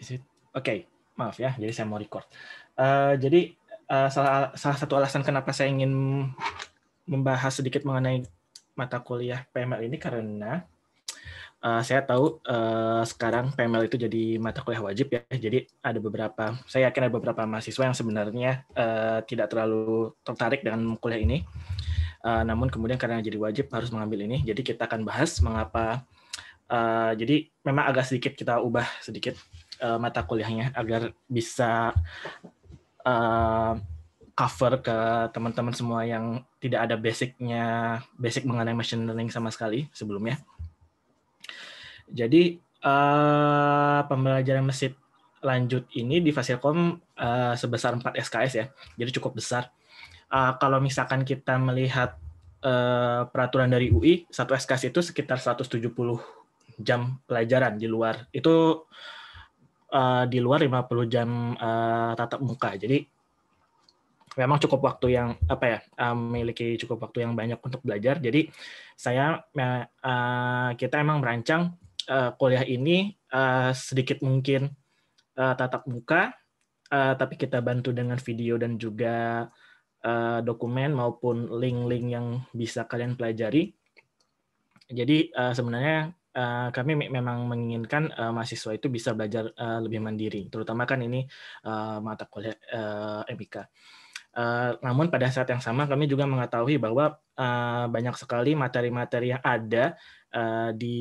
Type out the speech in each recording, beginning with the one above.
Oke, okay. maaf ya. Jadi saya mau record. Uh, jadi uh, salah salah satu alasan kenapa saya ingin membahas sedikit mengenai mata kuliah PML ini karena uh, saya tahu uh, sekarang PML itu jadi mata kuliah wajib ya. Jadi ada beberapa, saya yakin ada beberapa mahasiswa yang sebenarnya uh, tidak terlalu tertarik dengan kuliah ini. Uh, namun kemudian karena jadi wajib harus mengambil ini, jadi kita akan bahas mengapa. Uh, jadi memang agak sedikit kita ubah sedikit Eh, mata kuliahnya agar bisa uh, cover ke teman-teman semua yang tidak ada basicnya basic mengenai machine learning sama sekali sebelumnya. Jadi uh, pembelajaran mesin lanjut ini di Fasilkom uh, sebesar 4 SKS ya, jadi cukup besar. Uh, kalau misalkan kita melihat uh, peraturan dari UI, satu SKS itu sekitar 170 jam pelajaran di luar. Itu Eh, di luar 50 jam uh, tatap muka. Jadi memang cukup waktu yang apa ya uh, memiliki cukup waktu yang banyak untuk belajar. Jadi saya uh, kita emang merancang uh, kuliah ini uh, sedikit mungkin uh, tatap muka, uh, tapi kita bantu dengan video dan juga uh, dokumen maupun link-link yang bisa kalian pelajari. Jadi sebenarnya Eh, kami memang menginginkan uh, mahasiswa itu bisa belajar uh, lebih mandiri, terutama kan ini uh, mata kuliah uh, MIK. Uh, namun pada saat yang sama kami juga mengetahui bahwa uh, banyak sekali materi-materi yang ada uh, di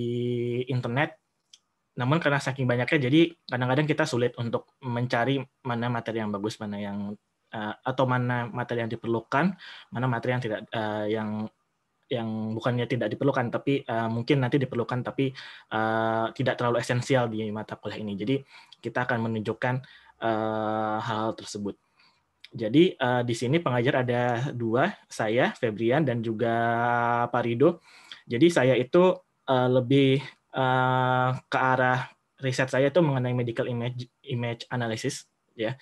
internet. Namun karena saking banyaknya, jadi kadang-kadang kita sulit untuk mencari mana materi yang bagus, mana yang atau mana materi yang diperlukan, mana materi yang tidak yang yang bukannya tidak diperlukan tapi uh, mungkin nanti diperlukan tapi uh, tidak terlalu esensial di mata kuliah ini. Jadi kita akan menunjukkan eh, hal-hal uh, tersebut. Jadi uh, di sini pengajar ada dua, saya Febrian dan juga Pak Rido Jadi saya itu uh, lebih uh, ke arah riset saya itu mengenai medical image image analysis ya.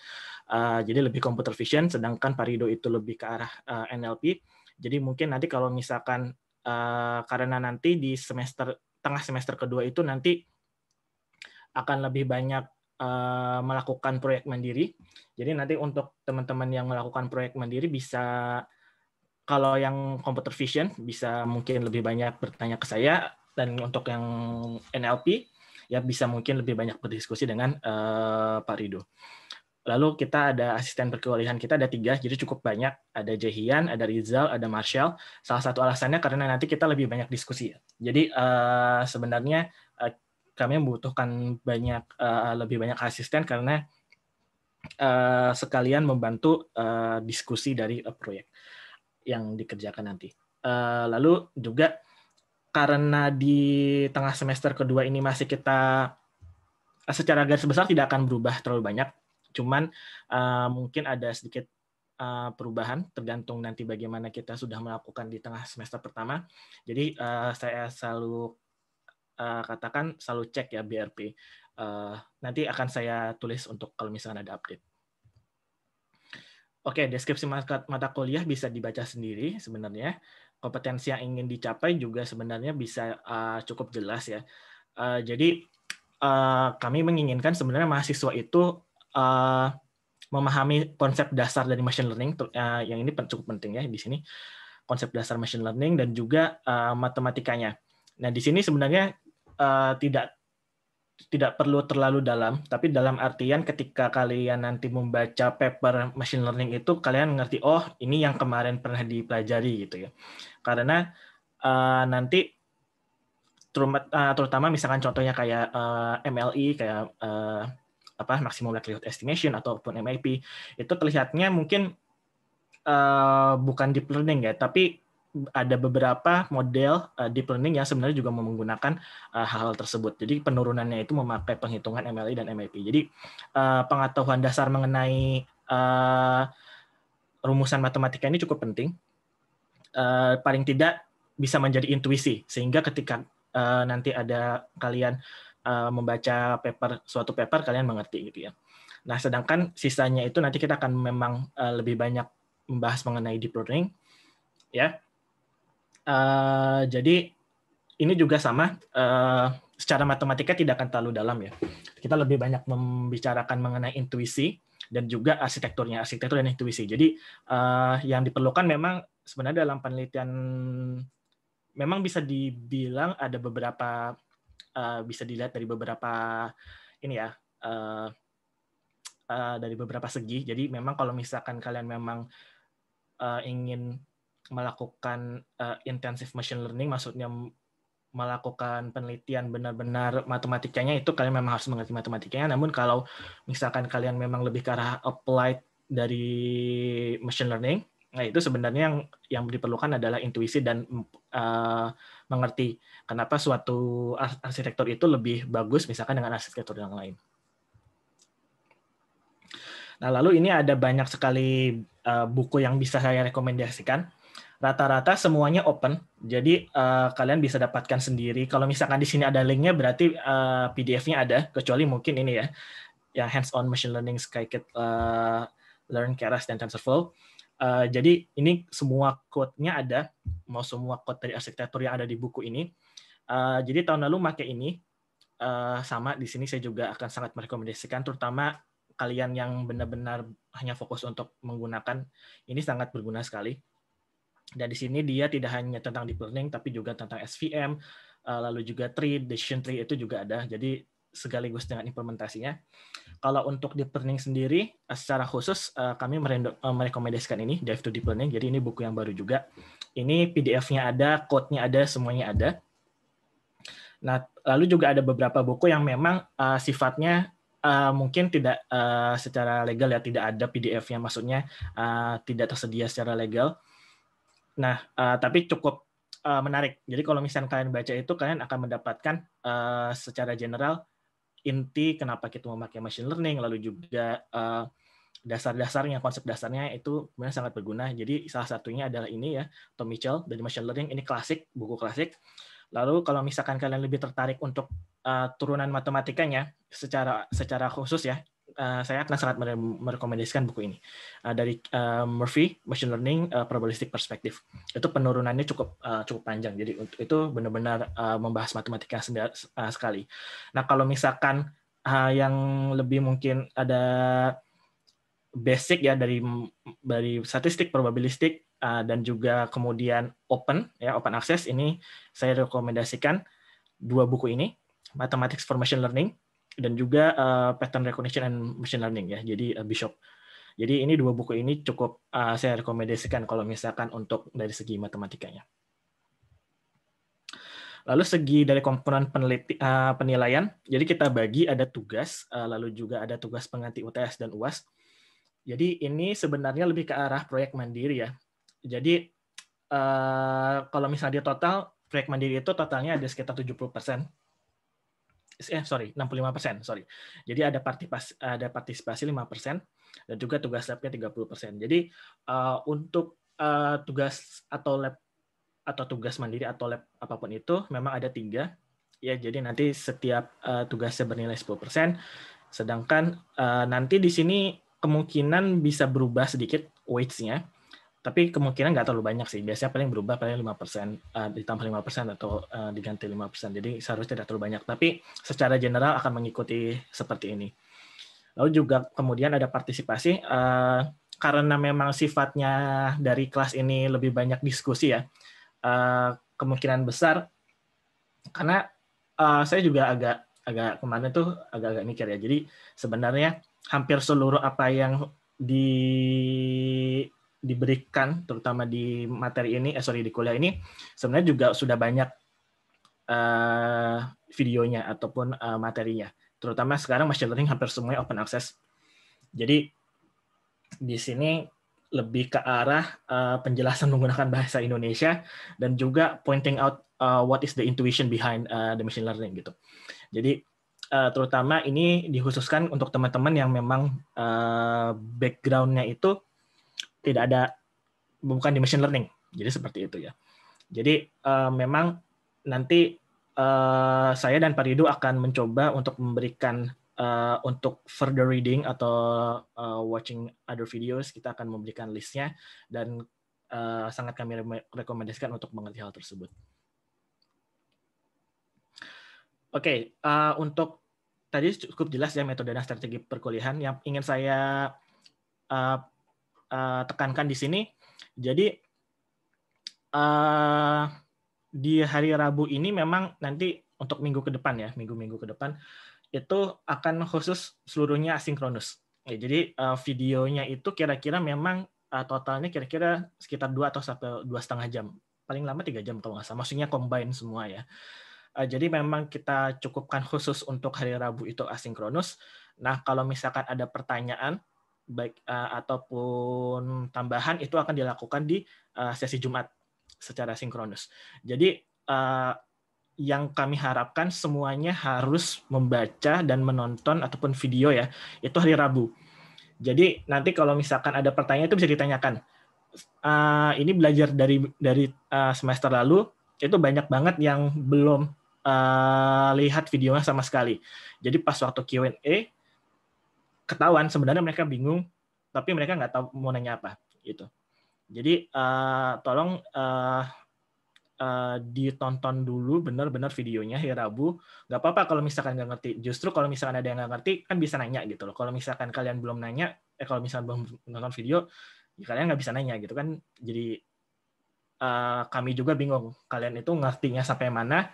Uh, jadi lebih computer vision sedangkan Rido itu lebih ke arah uh, NLP jadi mungkin nanti kalau misalkan uh, karena nanti di semester tengah semester kedua itu nanti akan lebih banyak uh, melakukan proyek mandiri. Jadi nanti untuk teman-teman yang melakukan proyek mandiri bisa kalau yang computer vision bisa mungkin lebih banyak bertanya ke saya dan untuk yang NLP ya bisa mungkin lebih banyak berdiskusi dengan uh, Pak Rido. Lalu kita ada asisten perkuliahan kita ada tiga, jadi cukup banyak. Ada Jehian ada Rizal, ada Marshall. Salah satu alasannya karena nanti kita lebih banyak diskusi. Jadi eh, sebenarnya eh, kami membutuhkan banyak eh, lebih banyak asisten karena sekalian membantu diskusi dari proyek yang dikerjakan nanti. lalu juga karena di tengah semester kedua ini masih kita secara garis besar tidak akan berubah terlalu banyak Cuman uh, mungkin ada sedikit uh, perubahan tergantung nanti bagaimana kita sudah melakukan di tengah semester pertama. Jadi uh, saya selalu uh, katakan selalu cek ya BRP. Uh, nanti akan saya tulis untuk kalau misalnya ada update. Oke, okay, deskripsi mata kuliah bisa dibaca sendiri sebenarnya. Kompetensi yang ingin dicapai juga sebenarnya bisa uh, cukup jelas ya. Uh, jadi uh, kami menginginkan sebenarnya mahasiswa itu uh, memahami konsep dasar dari machine learning uh, yang ini cukup penting ya di sini konsep dasar machine learning dan juga uh, matematikanya. Nah di sini sebenarnya uh, tidak tidak perlu terlalu dalam, tapi dalam artian ketika kalian nanti membaca paper machine learning itu kalian ngerti oh ini yang kemarin pernah dipelajari gitu ya. Karena uh, nanti terutama misalkan contohnya kayak uh, MLE kayak uh, apa maximum likelihood estimation ataupun MIP itu terlihatnya mungkin uh, bukan deep learning ya, tapi ada beberapa model uh, deep learning yang sebenarnya juga menggunakan eh, hal-hal uh, tersebut. Jadi penurunannya itu memakai penghitungan MLE dan MIP. Jadi uh, pengetahuan dasar mengenai uh, rumusan matematika ini cukup penting. Uh, paling tidak bisa menjadi intuisi sehingga ketika uh, nanti ada kalian Eh, membaca paper suatu paper kalian mengerti gitu ya. Nah, sedangkan sisanya itu nanti kita akan memang eh, lebih banyak membahas mengenai deep learning ya. Uh, jadi ini juga sama uh, secara matematika tidak akan terlalu dalam ya. Kita lebih banyak membicarakan mengenai intuisi dan juga arsitekturnya, arsitektur dan intuisi. Jadi uh, yang diperlukan memang sebenarnya dalam penelitian memang bisa dibilang ada beberapa Eh, bisa dilihat dari beberapa ini ya uh, uh, dari beberapa segi. Jadi memang kalau misalkan kalian memang uh, ingin melakukan uh, intensive machine learning, maksudnya melakukan penelitian benar-benar matematikanya itu kalian memang harus mengerti matematikanya. Namun kalau misalkan kalian memang lebih ke arah applied dari machine learning, nah itu sebenarnya yang yang diperlukan adalah intuisi dan uh, mengerti kenapa suatu arsitektur itu lebih bagus misalkan dengan arsitektur yang lain. Nah, lalu ini ada banyak sekali uh, buku yang bisa saya rekomendasikan. Rata-rata semuanya open, jadi uh, kalian bisa dapatkan sendiri. Kalau misalkan di sini ada linknya, berarti uh, eh, PDF-nya ada, kecuali mungkin ini ya, yang hands-on machine learning, Skykit, uh, Learn, Keras, dan TensorFlow Eh, jadi ini semua quote-nya ada, mau semua quote dari arsitektur yang ada di buku ini. Uh, jadi tahun lalu pakai ini, uh, sama di sini saya juga akan sangat merekomendasikan, terutama kalian yang benar-benar hanya fokus untuk menggunakan, ini sangat berguna sekali. Dan di sini dia tidak hanya tentang deep learning, tapi juga tentang SVM, uh, lalu juga tree, decision tree itu juga ada. Jadi sekaligus dengan implementasinya. Kalau untuk deep learning sendiri, eh, secara khusus eh, kami eh, merekomendasikan ini, Dive to Deep Learning. Jadi ini buku yang baru juga. Ini PDF-nya ada, code-nya ada, semuanya ada. Nah, lalu juga ada beberapa buku yang memang uh, sifatnya uh, mungkin tidak uh, secara legal ya, tidak ada PDF-nya, maksudnya uh, tidak tersedia secara legal. Nah, uh, tapi cukup uh, menarik. Jadi kalau misalnya kalian baca itu, kalian akan mendapatkan uh, secara general inti kenapa kita memakai machine learning, lalu juga uh, dasar-dasarnya, konsep dasarnya itu kemudian sangat berguna. Jadi salah satunya adalah ini ya, Tom Mitchell dari Machine Learning, ini klasik, buku klasik. Lalu kalau misalkan kalian lebih tertarik untuk uh, turunan matematikanya secara secara khusus ya, Eh, saya akan sangat merekomendasikan buku ini uh, dari uh, Murphy Machine Learning uh, Probabilistic Perspective. Itu penurunannya cukup uh, cukup panjang. Jadi untuk itu benar-benar uh, membahas matematika sendiri, uh, sekali. Nah kalau misalkan uh, yang lebih mungkin ada basic ya dari dari statistik probabilistik uh, dan juga kemudian open ya open access ini saya rekomendasikan dua buku ini Mathematics for Machine Learning dan juga uh, pattern recognition and machine learning ya. Jadi uh, Bishop. Jadi ini dua buku ini cukup uh, saya rekomendasikan kalau misalkan untuk dari segi matematikanya. Lalu segi dari komponen peneliti, uh, penilaian, jadi kita bagi ada tugas, uh, lalu juga ada tugas pengganti UTS dan UAS. Jadi ini sebenarnya lebih ke arah proyek mandiri ya. Jadi uh, kalau misalnya di total, proyek mandiri itu totalnya ada sekitar 70 persen eh sorry 65 persen sorry jadi ada partisipasi ada partisipasi 5 persen dan juga tugas labnya 30 persen jadi uh, untuk uh, tugas atau lab atau tugas mandiri atau lab apapun itu memang ada tiga ya jadi nanti setiap uh, tugasnya bernilai 10 persen sedangkan uh, nanti di sini kemungkinan bisa berubah sedikit weights-nya tapi kemungkinan nggak terlalu banyak sih. Biasanya paling berubah paling 5%, persen uh, ditambah 5% atau uh, diganti 5%. Jadi seharusnya tidak terlalu banyak. Tapi secara general akan mengikuti seperti ini. Lalu juga kemudian ada partisipasi. Uh, karena memang sifatnya dari kelas ini lebih banyak diskusi ya, uh, kemungkinan besar. Karena uh, saya juga agak agak kemana tuh agak-agak mikir ya. Jadi sebenarnya hampir seluruh apa yang di diberikan terutama di materi ini eh sorry di kuliah ini sebenarnya juga sudah banyak uh, videonya ataupun uh, materinya terutama sekarang machine learning hampir semuanya open access jadi di sini lebih ke arah uh, penjelasan menggunakan bahasa Indonesia dan juga pointing out uh, what is the intuition behind uh, the machine learning gitu jadi uh, terutama ini dikhususkan untuk teman-teman yang memang uh, backgroundnya itu tidak ada bukan di machine learning. Jadi seperti itu ya. Jadi uh, memang nanti uh, saya dan Pak Ridu akan mencoba untuk memberikan uh, untuk further reading atau uh, watching other videos kita akan memberikan listnya dan uh, sangat kami rekomendasikan untuk mengerti hal tersebut. Oke, okay, uh, untuk tadi cukup jelas ya metode dan strategi perkuliahan yang ingin saya uh, uh, tekankan di sini. Jadi uh, di hari Rabu ini memang nanti untuk minggu ke depan ya, minggu-minggu ke depan itu akan khusus seluruhnya asinkronus. Ya, jadi uh, videonya itu kira-kira memang uh, totalnya kira-kira sekitar dua atau sampai dua setengah jam, paling lama tiga jam kalau nggak salah. Maksudnya combine semua ya. Uh, jadi memang kita cukupkan khusus untuk hari Rabu itu asinkronus. Nah kalau misalkan ada pertanyaan baik uh, ataupun tambahan itu akan dilakukan di uh, sesi Jumat secara sinkronus. Jadi uh, yang kami harapkan semuanya harus membaca dan menonton ataupun video ya itu hari Rabu. Jadi nanti kalau misalkan ada pertanyaan itu bisa ditanyakan. Uh, ini belajar dari dari uh, semester lalu itu banyak banget yang belum uh, lihat videonya sama sekali. Jadi pas waktu Q&A ketahuan sebenarnya mereka bingung tapi mereka nggak tahu mau nanya apa gitu jadi uh, tolong uh, uh, ditonton dulu benar-benar videonya hari Rabu nggak apa-apa kalau misalkan nggak ngerti justru kalau misalkan ada yang nggak ngerti kan bisa nanya gitu loh kalau misalkan kalian belum nanya eh kalau misalkan belum nonton video ya kalian nggak bisa nanya gitu kan jadi uh, kami juga bingung kalian itu ngertinya sampai mana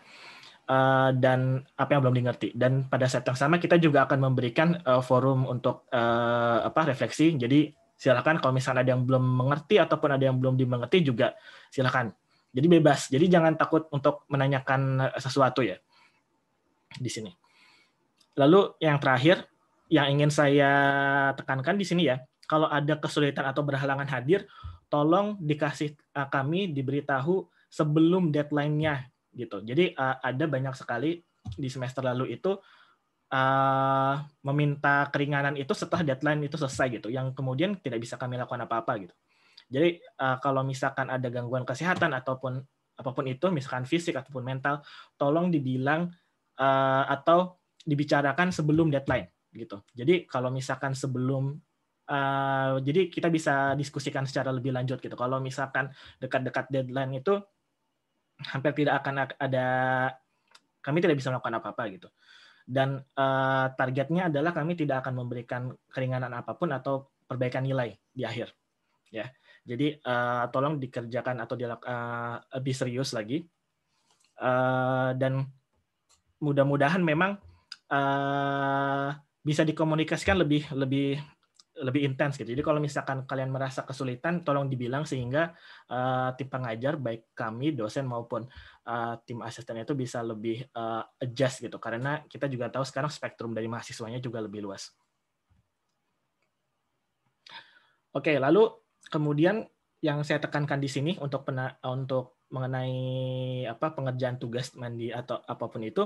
Eh, dan apa yang belum dimengerti. Dan pada saat yang sama kita juga akan memberikan uh, forum untuk uh, apa refleksi. Jadi silakan kalau misalnya ada yang belum mengerti ataupun ada yang belum dimengerti juga silakan. Jadi bebas. Jadi jangan takut untuk menanyakan sesuatu ya di sini. Lalu yang terakhir yang ingin saya tekankan di sini ya, kalau ada kesulitan atau berhalangan hadir, tolong dikasih kami diberitahu sebelum deadline-nya gitu. Jadi uh, ada banyak sekali di semester lalu itu uh, meminta keringanan itu setelah deadline itu selesai gitu, yang kemudian tidak bisa kami lakukan apa-apa gitu. Jadi uh, kalau misalkan ada gangguan kesehatan ataupun apapun itu, misalkan fisik ataupun mental, tolong dibilang uh, atau dibicarakan sebelum deadline gitu. Jadi kalau misalkan sebelum uh, jadi kita bisa diskusikan secara lebih lanjut gitu. Kalau misalkan dekat-dekat deadline itu hampir tidak akan ada kami tidak bisa melakukan apa-apa gitu dan uh, targetnya adalah kami tidak akan memberikan keringanan apapun atau perbaikan nilai di akhir ya jadi uh, tolong dikerjakan atau di, uh, eh, lebih serius lagi uh, dan mudah-mudahan memang uh, bisa dikomunikasikan lebih lebih lebih intens gitu. Jadi kalau misalkan kalian merasa kesulitan, tolong dibilang sehingga uh, tim pengajar baik kami dosen maupun uh, tim asisten itu bisa lebih uh, adjust gitu. Karena kita juga tahu sekarang spektrum dari mahasiswanya juga lebih luas. Oke, lalu kemudian yang saya tekankan di sini untuk untuk mengenai apa pengerjaan tugas mandi atau apapun itu,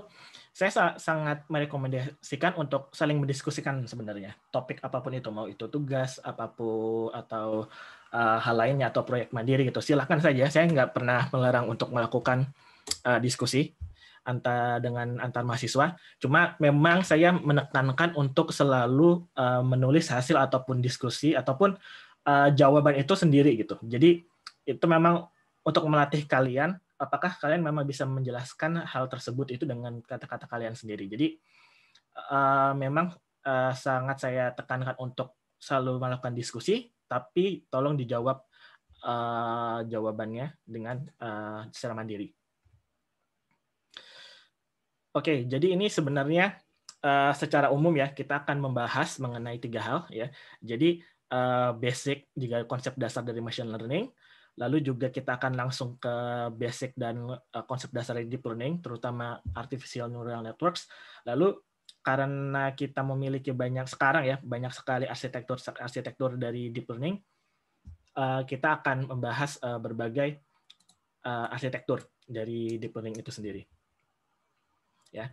saya sangat merekomendasikan untuk saling mendiskusikan sebenarnya topik apapun itu mau itu tugas apapun atau uh, hal lainnya atau proyek mandiri gitu silahkan saja saya nggak pernah melarang untuk melakukan uh, diskusi antar dengan antar mahasiswa cuma memang saya menekankan untuk selalu uh, menulis hasil ataupun diskusi ataupun uh, jawaban itu sendiri gitu jadi itu memang untuk melatih kalian apakah kalian memang bisa menjelaskan hal tersebut itu dengan kata-kata kalian sendiri jadi uh, memang uh, sangat saya tekankan untuk selalu melakukan diskusi tapi tolong dijawab uh, jawabannya dengan uh, secara mandiri oke okay, jadi ini sebenarnya uh, secara umum ya kita akan membahas mengenai tiga hal ya jadi uh, basic juga konsep dasar dari machine learning Lalu juga kita akan langsung ke basic dan uh, konsep dasar deep learning, terutama artificial neural networks. Lalu karena kita memiliki banyak sekarang ya, banyak sekali arsitektur arsitektur dari deep learning, uh, kita akan membahas uh, berbagai uh, arsitektur dari deep learning itu sendiri. Ya.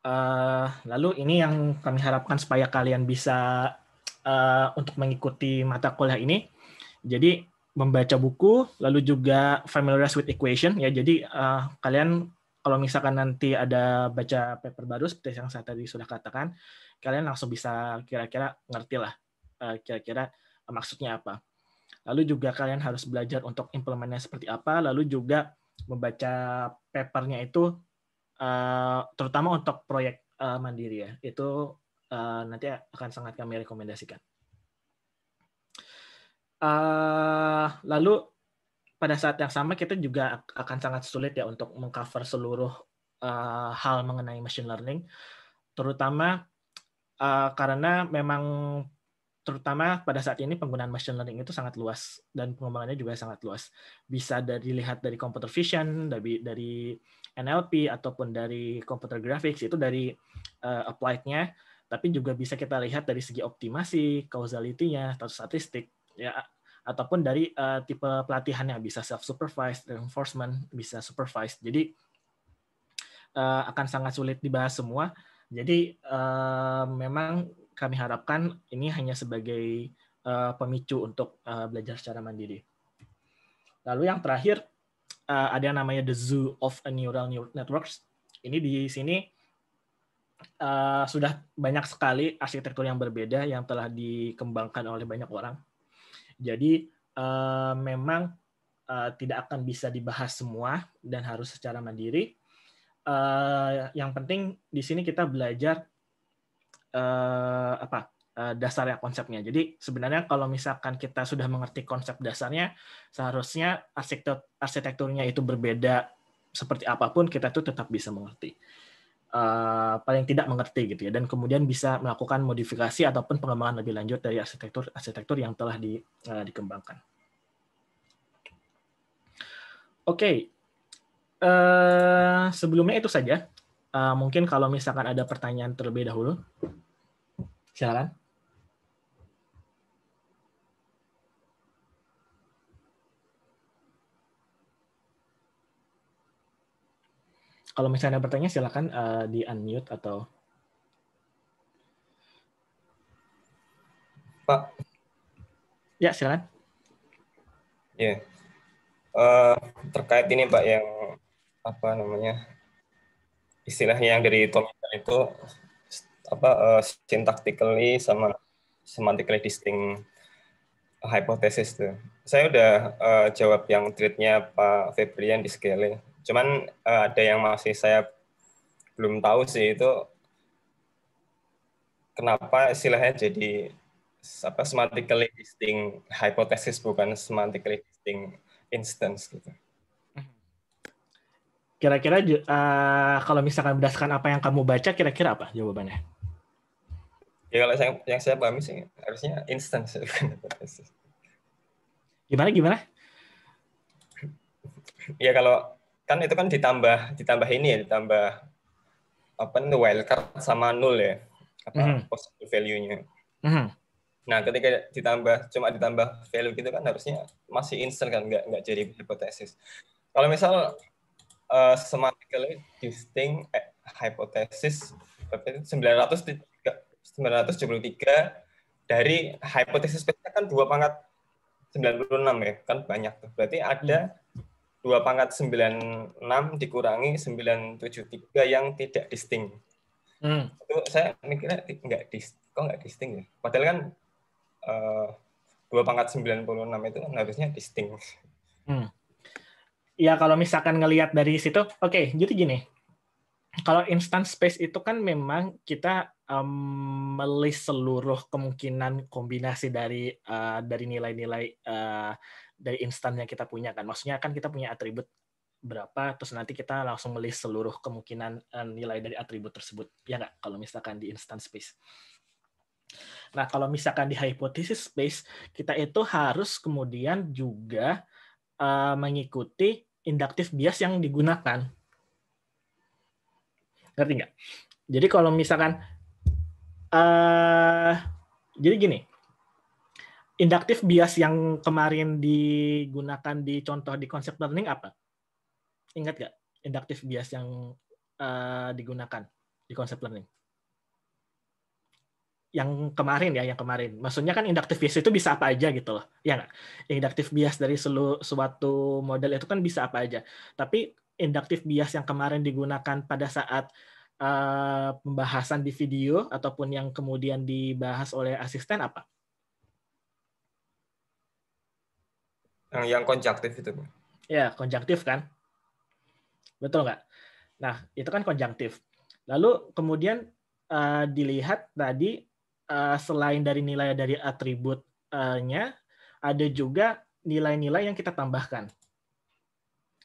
Uh, lalu ini yang kami harapkan supaya kalian bisa uh, untuk mengikuti mata kuliah ini. Jadi membaca buku, lalu juga familiarize with equation ya. Jadi uh, kalian kalau misalkan nanti ada baca paper baru seperti yang saya tadi sudah katakan, kalian langsung bisa kira-kira ngerti lah eh, kira-kira maksudnya apa. Lalu juga kalian harus belajar untuk implementnya seperti apa, lalu juga membaca papernya itu uh, terutama untuk proyek uh, mandiri ya. Itu uh, nanti akan sangat kami rekomendasikan lalu pada saat yang sama kita juga akan sangat sulit ya untuk mengcover seluruh uh, hal mengenai machine learning, terutama uh, karena memang terutama pada saat ini penggunaan machine learning itu sangat luas dan pengembangannya juga sangat luas. Bisa dari lihat dari computer vision, dari dari NLP ataupun dari computer graphics itu dari uh, applied-nya, tapi juga bisa kita lihat dari segi optimasi, causality-nya, atau statistik. Ya, ataupun dari uh, tipe pelatihannya bisa self supervised reinforcement bisa supervised jadi uh, akan sangat sulit dibahas semua jadi uh, memang kami harapkan ini hanya sebagai uh, pemicu untuk uh, belajar secara mandiri lalu yang terakhir uh, ada yang namanya the zoo of a neural networks ini di sini uh, sudah banyak sekali arsitektur yang berbeda yang telah dikembangkan oleh banyak orang jadi uh, memang uh, tidak akan bisa dibahas semua dan harus secara mandiri. Uh, yang penting di sini kita belajar uh, apa uh, dasarnya konsepnya. Jadi sebenarnya kalau misalkan kita sudah mengerti konsep dasarnya, seharusnya arsitektur arsitekturnya itu berbeda seperti apapun kita tuh tetap bisa mengerti uh, paling tidak mengerti gitu ya dan kemudian bisa melakukan modifikasi ataupun pengembangan lebih lanjut dari arsitektur arsitektur yang telah di, uh, dikembangkan. Oke, okay. uh, eh, sebelumnya itu saja. Uh, mungkin kalau misalkan ada pertanyaan terlebih dahulu, silakan. kalau misalnya ada pertanyaan silakan uh, di unmute atau Pak. Ya, silakan. Ya. Yeah. Uh, terkait ini Pak yang apa namanya? Istilahnya yang dari Tom itu apa uh, syntactically sama semantically distinct hypothesis tuh. Saya udah uh, jawab yang treatnya Pak Febrian di Scale. Cuman uh, ada yang masih saya belum tahu sih itu kenapa istilahnya jadi apa semantically distinct hypothesis bukan semantically distinct instance gitu. Hmm. Kira-kira uh, kalau misalkan berdasarkan apa yang kamu baca kira-kira apa jawabannya? Ya kalau yang yang saya pahami sih harusnya instance ya, Gimana gimana? ya kalau kan itu kan ditambah ditambah ini ya ditambah apa itu wildcard sama nol ya apa mm -hmm. possible value-nya. Mm -hmm. Nah ketika ditambah cuma ditambah value gitu kan harusnya masih instan kan nggak nggak jadi hipotesis. Kalau misal uh, eh, semantically distinct eh, hypothesis berarti 900 973 dari hipotesis kan dua pangkat 96 ya kan banyak tuh. Berarti ada mhm. 2 pangkat 96 dikurangi 973 yang tidak disting. Hmm. Itu saya mikirnya nggak dis, kok enggak disting ya? Padahal kan uh, eh, 2 pangkat 96 itu kan harusnya disting. Hmm. Ya kalau misalkan ngelihat dari situ, oke, okay, jadi gini. Kalau instant space itu kan memang kita um, melis seluruh kemungkinan kombinasi dari uh, dari nilai-nilai uh, dari instan yang kita punya kan. Maksudnya kan kita punya atribut berapa, terus nanti kita langsung melis seluruh kemungkinan eh, nilai dari atribut tersebut. Ya nggak? Kalau misalkan di instan space. Nah, kalau misalkan di hypothesis space, kita itu harus kemudian juga uh, mengikuti inductive bias yang digunakan. Ngerti nggak? Jadi kalau misalkan, uh, jadi gini, induktif bias yang kemarin digunakan di contoh di konsep learning apa? Ingat nggak induktif bias yang uh, digunakan di konsep learning? Yang kemarin ya, yang kemarin. Maksudnya kan induktif bias itu bisa apa aja gitu loh. Ya nggak? Induktif bias dari seluruh suatu model itu kan bisa apa aja. Tapi induktif bias yang kemarin digunakan pada saat uh, pembahasan di video ataupun yang kemudian dibahas oleh asisten apa? Yang yang konjunktif itu, Ya, konjunktif kan? Betul nggak? Nah, itu kan konjunktif Lalu kemudian uh, dilihat tadi uh, selain dari nilai dari atributnya, ada juga nilai-nilai yang kita tambahkan.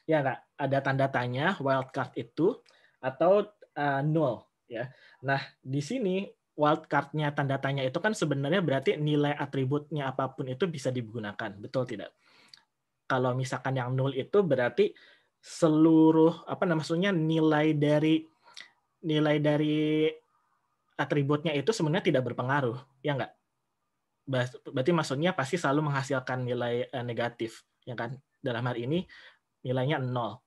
Ya nggak? Ada tanda tanya, wildcard itu, atau uh, null. Ya. Nah, di sini wildcardnya tanda tanya itu kan sebenarnya berarti nilai atributnya apapun itu bisa digunakan. Betul tidak? Kalau misalkan yang nol itu berarti seluruh apa namanya nilai dari nilai dari atributnya itu sebenarnya tidak berpengaruh, ya enggak? Berarti maksudnya pasti selalu menghasilkan nilai eh, negatif, ya kan? Dalam hal ini nilainya nol.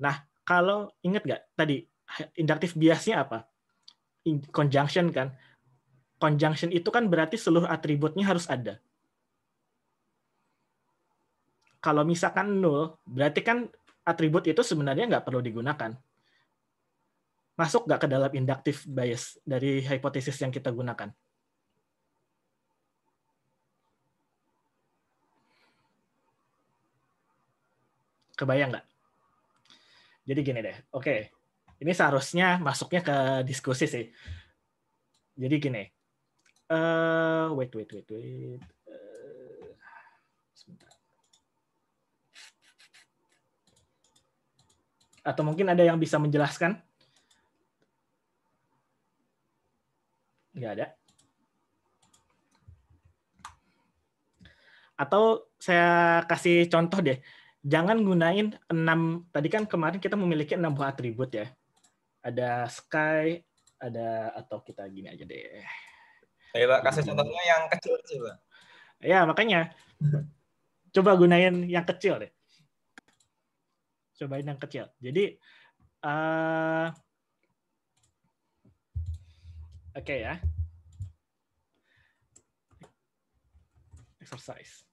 Nah, kalau ingat nggak tadi induktif biasnya apa? In conjunction kan. Conjunction itu kan berarti seluruh atributnya harus ada kalau misalkan nol, berarti kan atribut itu sebenarnya nggak perlu digunakan. Masuk nggak ke dalam inductive bias dari hipotesis yang kita gunakan? Kebayang nggak? Jadi gini deh, oke. Ini seharusnya masuknya ke diskusi sih. Jadi gini, uh, wait, wait, wait, wait. Uh, sebentar. atau mungkin ada yang bisa menjelaskan? Nggak ada. Atau saya kasih contoh deh. Jangan gunain 6, tadi kan kemarin kita memiliki 6 buah atribut ya. Ada sky, ada atau kita gini aja deh. Ayo Pak, kasih contohnya yang kecil coba. Ya, makanya. Coba gunain yang kecil deh cobain yang kecil. Jadi uh, oke okay ya. Exercise.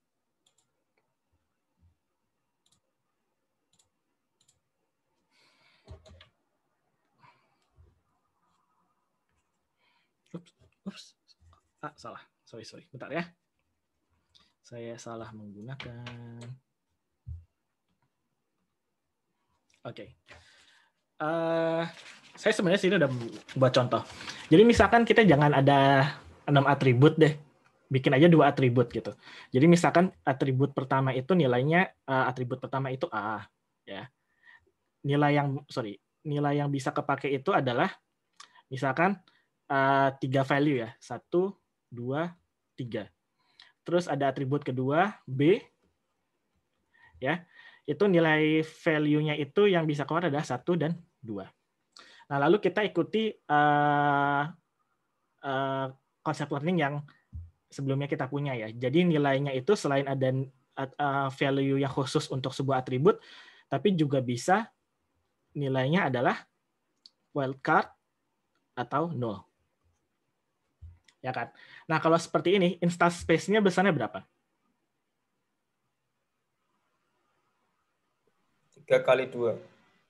Ups, ups. Ah, salah. Sorry, sorry. Bentar ya. Saya salah menggunakan Oke. Okay. Uh, eh, saya sebenarnya sini udah buat contoh. Jadi misalkan kita jangan ada enam atribut deh, bikin aja dua atribut gitu. Jadi misalkan atribut pertama itu nilainya uh, atribut pertama itu a, ya. Nilai yang sorry, nilai yang bisa kepake itu adalah misalkan uh, tiga value ya, satu, dua, tiga. Terus ada atribut kedua b, ya itu nilai value-nya itu yang bisa keluar adalah satu dan dua. Nah, lalu kita ikuti uh, uh, konsep learning yang sebelumnya kita punya ya. Jadi nilainya itu selain ada eh, value yang khusus untuk sebuah atribut, tapi juga bisa nilainya adalah wildcard atau nol. Ya kan? Nah, kalau seperti ini, instance space-nya besarnya berapa? 3 kali 2.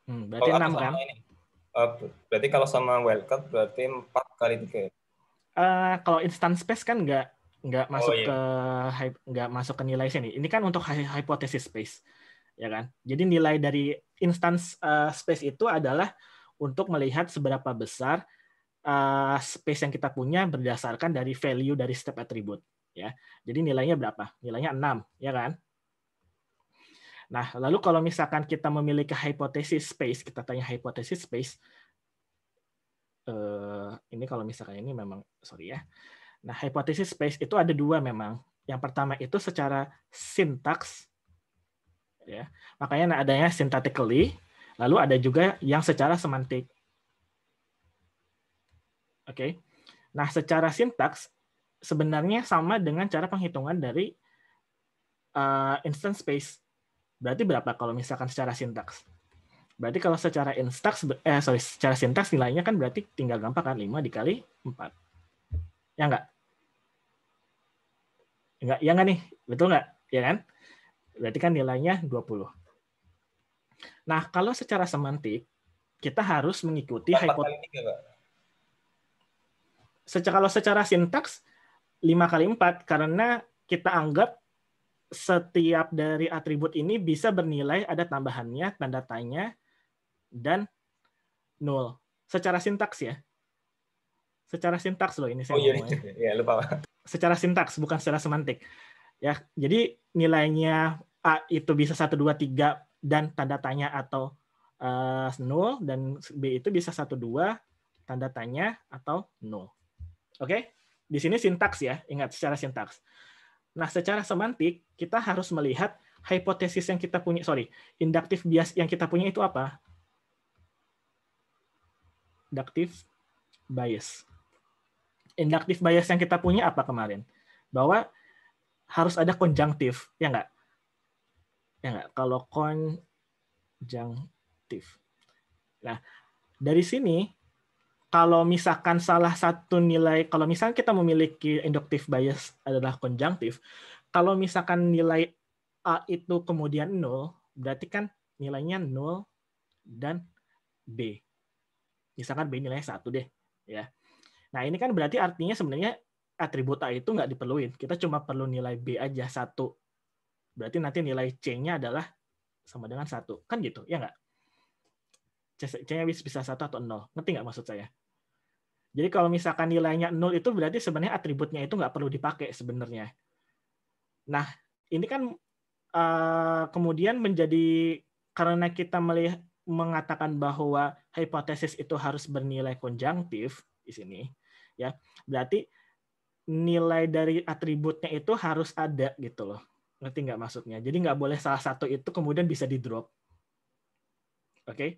Hmm, berarti kalau 6 kan? Ini, uh, berarti kalau sama wildcard berarti 4 kali 3. Uh, ya? eh, kalau instant space kan nggak nggak oh, masuk oh, iya. ke nggak masuk ke nilai sini. Ini kan untuk hipotesis space, ya kan? Jadi nilai dari instance uh, space itu adalah untuk melihat seberapa besar uh, space yang kita punya berdasarkan dari value dari step attribute, ya. Jadi nilainya berapa? Nilainya 6, ya kan? Nah, lalu kalau misalkan kita memiliki hipotesis space, kita tanya hipotesis space, eh, ini kalau misalkan ini memang, sorry ya. Nah, hipotesis space itu ada dua memang. Yang pertama itu secara sintaks, ya. makanya nah, adanya synthetically, lalu ada juga yang secara semantik. Oke. Okay. Nah, secara sintaks sebenarnya sama dengan cara penghitungan dari uh, instance space Berarti berapa kalau misalkan secara sintaks? Berarti kalau secara instaks, eh sorry, secara sintaks nilainya kan berarti tinggal gampang kan? 5 dikali 4. Ya enggak? Enggak, ya enggak nih? Betul enggak? Ya kan? Berarti kan nilainya 20. Nah, kalau secara semantik, kita harus mengikuti hipotesis. Secara, kalau secara sintaks, 5 kali 4, karena kita anggap setiap dari atribut ini bisa bernilai ada tambahannya, tanda tanya, dan nol. Secara sintaks ya. Secara sintaks loh ini saya. Oh iya, iya lupa. Secara sintaks bukan secara semantik. Ya, jadi nilainya A itu bisa 1 2 3 dan tanda tanya atau uh, eh, nol dan B itu bisa 1 2 tanda tanya atau nol. Oke? Okay? Di sini sintaks ya, ingat secara sintaks. Nah, secara semantik kita harus melihat hipotesis yang kita punya, sorry, induktif bias yang kita punya itu apa? Inductive bias. Inductive bias yang kita punya apa kemarin? Bahwa harus ada konjungtif, ya enggak? Ya nggak? Kalau konjungtif. Nah, dari sini kalau misalkan salah satu nilai, kalau misalkan kita memiliki inductive bias adalah konjungtif, kalau misalkan nilai A itu kemudian nol, berarti kan nilainya nol dan B. Misalkan B nilainya satu deh, ya. Nah ini kan berarti artinya sebenarnya atribut A itu nggak diperluin, kita cuma perlu nilai B aja satu. Berarti nanti nilai C-nya adalah sama dengan satu, kan gitu, ya nggak? C-nya bisa satu atau nol, ngerti nggak maksud saya? Jadi kalau misalkan nilainya nol itu berarti sebenarnya atributnya itu nggak perlu dipakai sebenarnya. Nah, ini kan eh, kemudian menjadi karena kita melihat mengatakan bahwa hipotesis itu harus bernilai konjungtif di sini, ya berarti nilai dari atributnya itu harus ada gitu loh. Ngerti nggak maksudnya? Jadi nggak boleh salah satu itu kemudian bisa di drop. Oke? Okay?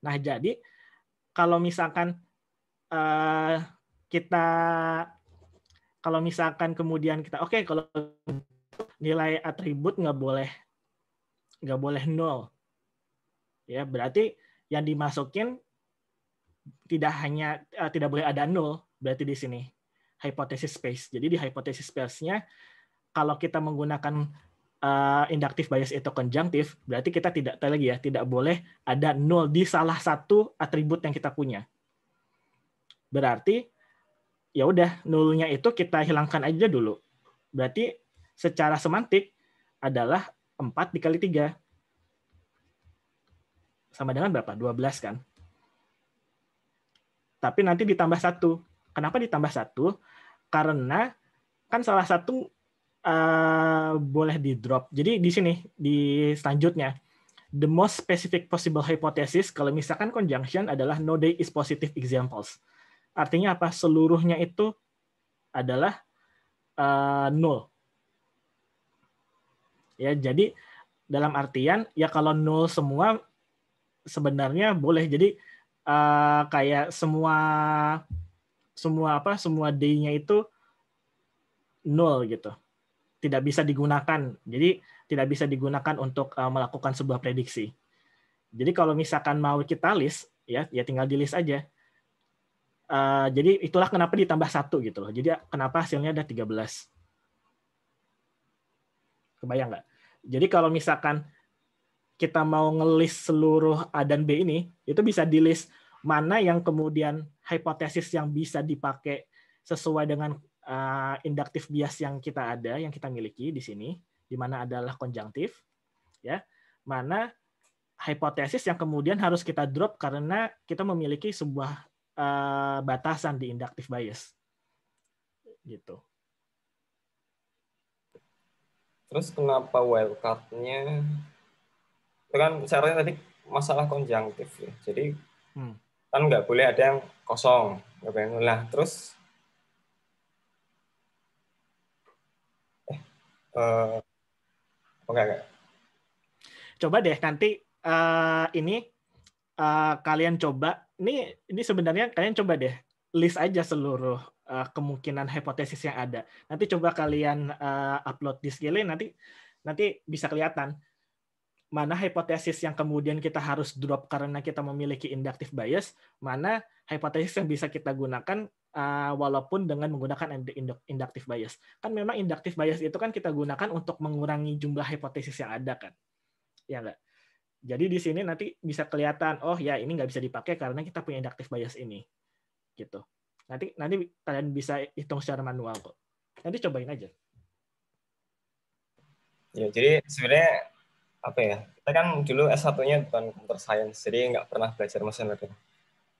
Nah, jadi kalau misalkan Eh, kita kalau misalkan kemudian kita oke okay, kalau nilai atribut nggak boleh nggak boleh nol ya berarti yang dimasukin tidak hanya uh, tidak boleh ada nol berarti di sini hipotesis space jadi di hipotesis space-nya kalau kita menggunakan uh, inductive bias itu konjungtif berarti kita tidak lagi ya tidak boleh ada nol di salah satu atribut yang kita punya Berarti ya udah nulnya itu kita hilangkan aja dulu. Berarti secara semantik adalah 4 dikali 3. Sama dengan berapa? 12 kan? Tapi nanti ditambah satu. Kenapa ditambah satu? Karena kan salah satu uh, boleh di drop. Jadi di sini di selanjutnya the most specific possible hypothesis kalau misalkan conjunction adalah no day is positive examples. Artinya apa? Seluruhnya itu adalah uh, eh, nol. Ya, jadi dalam artian ya kalau nol semua sebenarnya boleh. Jadi uh, kayak semua semua apa semua d-nya itu nol gitu tidak bisa digunakan jadi tidak bisa digunakan untuk uh, melakukan sebuah prediksi jadi kalau misalkan mau kita list ya ya tinggal di list aja Eh, jadi itulah kenapa ditambah satu gitu loh. Jadi kenapa hasilnya ada 13. Kebayang nggak? Jadi kalau misalkan kita mau ngelis seluruh A dan B ini, itu bisa di-list mana yang kemudian hipotesis yang bisa dipakai sesuai dengan uh, induktif bias yang kita ada, yang kita miliki di sini, di mana adalah konjungtif, ya, mana hipotesis yang kemudian harus kita drop karena kita memiliki sebuah Eh, batasan di inductive bias. Gitu. Terus kenapa wildcard-nya? Kan caranya tadi masalah konjungtif ya. Jadi hmm. kan nggak boleh ada yang kosong. Nggak pengen lah. Terus eh, eh, enggak, enggak. Coba deh nanti uh, ini uh, kalian coba ini ini sebenarnya kalian coba deh list aja seluruh uh, kemungkinan hipotesis yang ada. Nanti coba kalian uh, upload di Skele nanti nanti bisa kelihatan mana hipotesis yang kemudian kita harus drop karena kita memiliki inductive bias, mana hipotesis yang bisa kita gunakan uh, walaupun dengan menggunakan inductive bias. Kan memang inductive bias itu kan kita gunakan untuk mengurangi jumlah hipotesis yang ada kan. Ya enggak? Jadi di sini nanti bisa kelihatan, oh ya ini nggak bisa dipakai karena kita punya inductive bias ini. Gitu. Nanti nanti kalian bisa hitung secara manual kok. Nanti cobain aja. Ya, jadi sebenarnya apa ya, kita kan dulu S1-nya bukan computer science, jadi nggak pernah belajar mesin learning.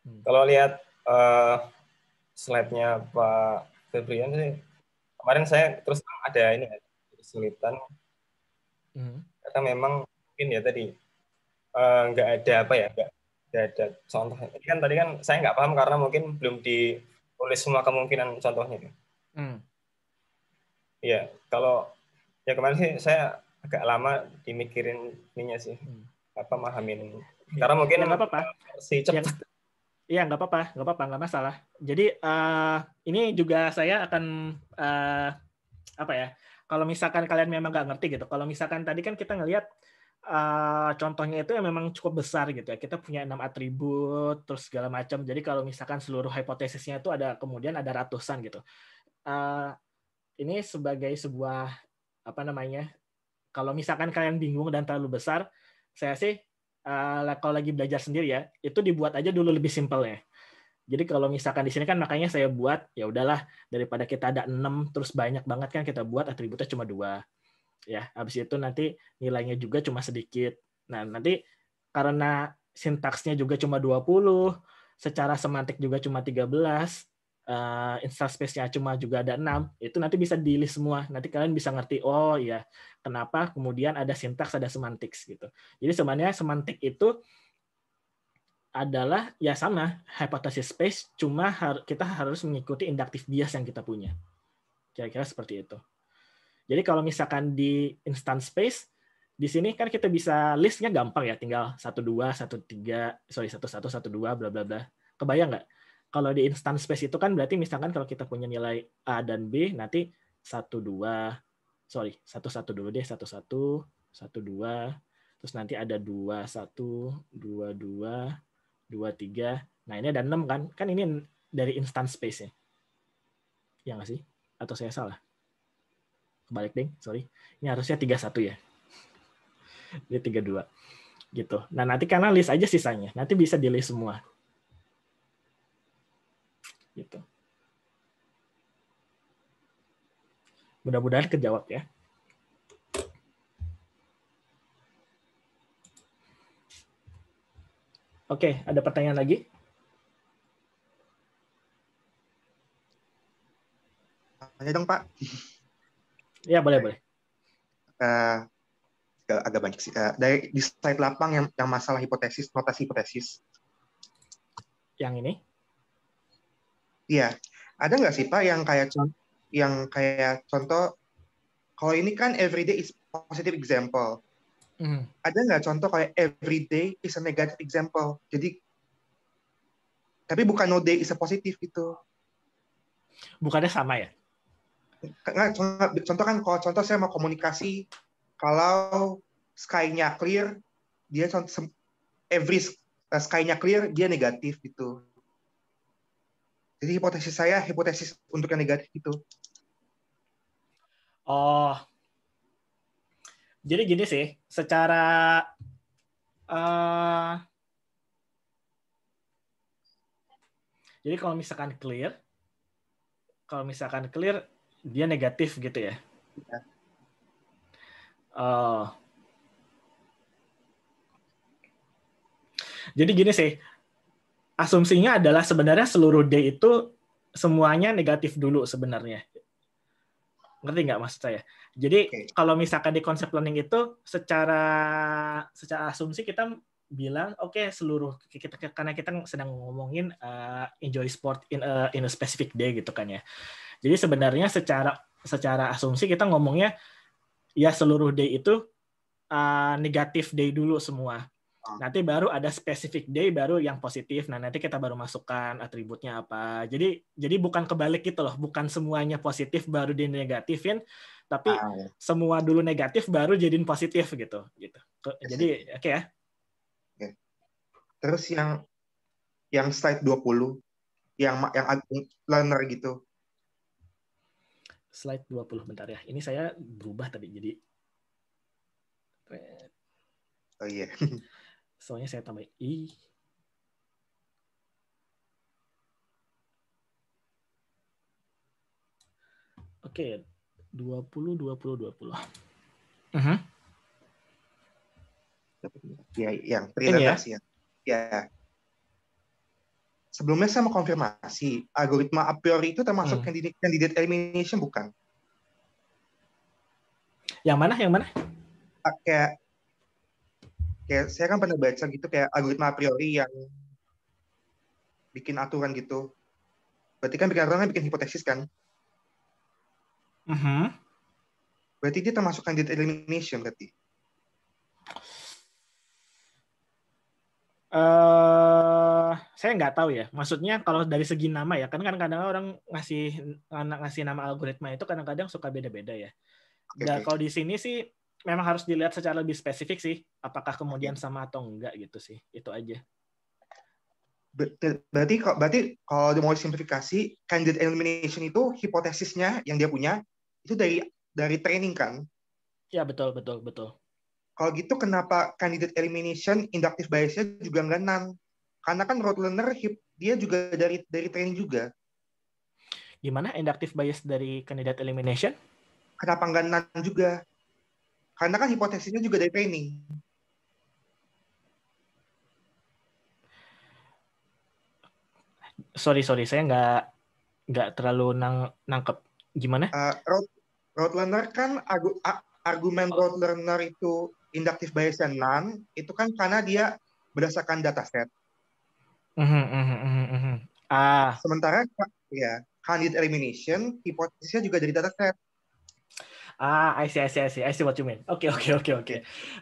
Hmm. Kalau lihat uh, slide-nya Pak Febrian sih, kemarin saya terus ada ini kesulitan, hmm. karena memang mungkin ya tadi Eh, nggak uh, ada apa ya nggak ada contoh ini kan tadi kan saya nggak paham karena mungkin belum ditulis semua kemungkinan contohnya hmm. ya kalau ya kemarin sih saya agak lama dimikirin ininya sih hmm. apa mahamin iya. karena mungkin ya, apa-apa si cepat yang... Iya, nggak apa-apa, nggak apa-apa, nggak masalah. Jadi uh, ini juga saya akan uh, apa ya? Kalau misalkan kalian memang nggak ngerti gitu, kalau misalkan tadi kan kita ngelihat uh, contohnya itu yang memang cukup besar gitu ya. Kita punya enam atribut, terus segala macam. Jadi kalau misalkan seluruh hipotesisnya itu ada kemudian ada ratusan gitu. Uh, ini sebagai sebuah apa namanya? Kalau misalkan kalian bingung dan terlalu besar, saya sih uh, kalau lagi belajar sendiri ya, itu dibuat aja dulu lebih ya. Jadi kalau misalkan di sini kan makanya saya buat ya udahlah daripada kita ada enam terus banyak banget kan kita buat atributnya cuma dua ya habis itu nanti nilainya juga cuma sedikit nah nanti karena sintaksnya juga cuma 20 secara semantik juga cuma 13 uh, instance space-nya cuma juga ada 6 itu nanti bisa di semua nanti kalian bisa ngerti oh ya kenapa kemudian ada sintaks ada semantik gitu jadi sebenarnya semantik itu adalah ya sama hypothesis space cuma kita harus mengikuti inductive bias yang kita punya kira-kira seperti itu jadi kalau misalkan di instant space, di sini kan kita bisa listnya gampang ya, tinggal 1, 2, 1, 3, sorry 1, 1, 1, 2, bla bla bla. Kebayang nggak? Kalau di instant space itu kan berarti misalkan kalau kita punya nilai A dan B, nanti 1, 2, sorry, 1, 1 dulu deh, 1, 1, 1, 2, terus nanti ada 2, 2, 1, 2, 2, 3, Nah ini ada 6 kan? Kan ini dari instant space-nya. Ya nggak sih? Atau saya salah? kebalik ding, sorry. Ini harusnya 31 ya. Ini 32. Gitu. Nah, nanti karena list aja sisanya. Nanti bisa di list semua. Gitu. Mudah-mudahan kejawab ya. Oke, ada pertanyaan lagi? Tanya dong, Pak. Iya boleh boleh. Uh, agak banyak sih. Uh, dari di slide lapang yang, yang masalah hipotesis, notasi hipotesis. Yang ini? Iya. Ada nggak sih Pak yang kayak contoh, yang kayak contoh kalau ini kan everyday is positive example. Mm. Ada nggak contoh kayak everyday is a negative example? Jadi tapi bukan no day is a positive itu. Bukannya sama ya? contoh kan kalau contoh saya mau komunikasi kalau sky-nya clear dia every eh, sky-nya clear dia negatif gitu jadi hipotesis saya hipotesis untuk yang negatif itu oh jadi gini sih secara uh, jadi kalau misalkan clear kalau misalkan clear dia negatif gitu ya. ya. Uh, jadi gini sih, asumsinya adalah sebenarnya seluruh D itu semuanya negatif dulu sebenarnya. Ngerti nggak maksud saya? Jadi okay. kalau misalkan di konsep learning itu secara secara asumsi kita bilang oke okay, seluruh kita karena kita sedang ngomongin uh, enjoy sport in a, eh, in a specific day gitu kan ya. Jadi sebenarnya secara secara asumsi kita ngomongnya ya seluruh day itu uh, negatif day dulu semua. Ah. Nanti baru ada specific day baru yang positif. Nah, nanti kita baru masukkan atributnya apa. Jadi jadi bukan kebalik gitu loh, bukan semuanya positif baru dinegatifin, tapi uh, ya. semua dulu negatif baru jadiin positif gitu gitu. Iya jadi oke okay ya. Terus yang yang slide 20 yang yang learner gitu slide 20 bentar ya. Ini saya berubah tadi jadi Oh iya. Yeah. Soalnya saya tambah i Oke, okay. 20 20 20. Uh -huh. Ya, yang freelance ya. ya sebelumnya saya mau konfirmasi, algoritma a priori itu termasuk hmm. candidate, candidate elimination bukan? Yang mana? Yang mana? Kayak kayak saya kan pernah baca gitu kayak algoritma a priori yang bikin aturan gitu. Berarti kan bikin aturan kan bikin hipotesis kan? Uh mm-hmm. -huh. Berarti dia termasuk candidate elimination berarti. Uh, saya nggak tahu ya. Maksudnya kalau dari segi nama ya, kan kan kadang, kadang orang ngasih anak ngasih nama algoritma itu kadang-kadang suka beda-beda ya. Okay. Nah, Dan kalau di sini sih memang harus dilihat secara lebih spesifik sih, apakah kemudian hmm. sama atau enggak gitu sih. Itu aja. Berarti kalau berarti kalau mau simplifikasi, candidate elimination itu hipotesisnya yang dia punya itu dari dari training kan? Ya betul betul betul. Kalau gitu kenapa candidate elimination inductive biasnya juga nggak nang karena kan Roadrunner hip dia juga dari dari training juga. Gimana inductive bias dari kandidat elimination? Kenapa nggak nan juga? Karena kan hipotesisnya juga dari training. Sorry sorry, saya nggak nggak terlalu nang nangkep. Gimana? Uh, road, road learner kan argu, argumen road learner itu inductive bias dan nan itu kan karena dia berdasarkan data dataset. Mm-hmm, mm-hmm, hmm Ah. Sementara ya candidate elimination hipotesisnya juga jadi data set. Ah, I see, I see, I see, I see what you mean. Oke, oke, oke, oke.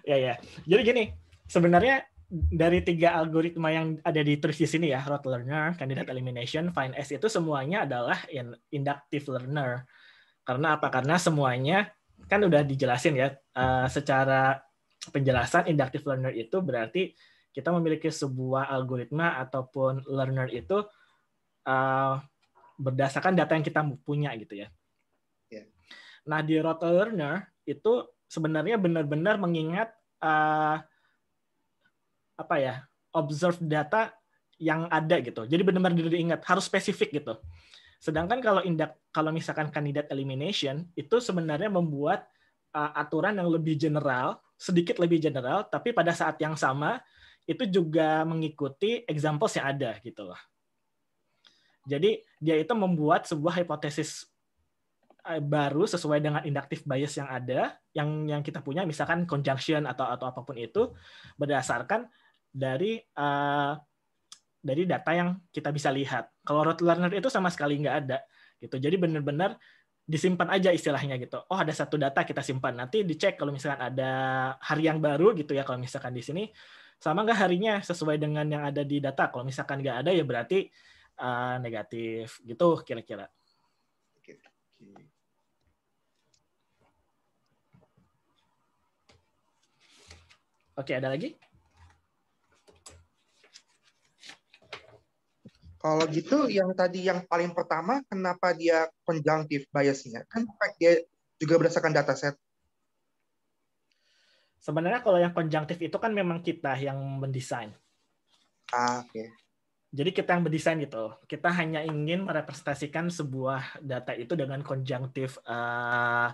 Ya, ya. Jadi gini, sebenarnya dari tiga algoritma yang ada di terus di sini ya, rote learner, candidate elimination, find S itu semuanya adalah in, inductive learner. Karena apa? Karena semuanya kan udah dijelasin ya uh, secara penjelasan inductive learner itu berarti kita memiliki sebuah algoritma ataupun learner itu uh, berdasarkan data yang kita punya gitu ya. Yeah. Nah di rotor Learner itu sebenarnya benar-benar mengingat uh, apa ya observe data yang ada gitu. Jadi benar-benar diingat harus spesifik gitu. Sedangkan kalau indak kalau misalkan kandidat elimination itu sebenarnya membuat uh, aturan yang lebih general, sedikit lebih general, tapi pada saat yang sama itu juga mengikuti examples yang ada gitu loh. Jadi dia itu membuat sebuah hipotesis eh, baru sesuai dengan inductive bias yang ada, yang yang kita punya misalkan conjunction atau atau apapun itu berdasarkan dari uh, dari data yang kita bisa lihat. Kalau rote learner itu sama sekali nggak ada gitu. Jadi benar-benar disimpan aja istilahnya gitu. Oh ada satu data kita simpan nanti dicek kalau misalkan ada hari yang baru gitu ya kalau misalkan di sini sama nggak harinya sesuai dengan yang ada di data. Kalau misalkan nggak ada ya berarti uh, negatif gitu kira-kira. Oke. ada lagi? Kalau gitu yang tadi yang paling pertama kenapa dia konjungtif biasnya? Kan dia juga berdasarkan data set. Sebenarnya kalau yang konjungtif itu kan memang kita yang mendesain. Ah, oke. Okay. Jadi kita yang mendesain gitu. Kita hanya ingin merepresentasikan sebuah data itu dengan konjungtif uh,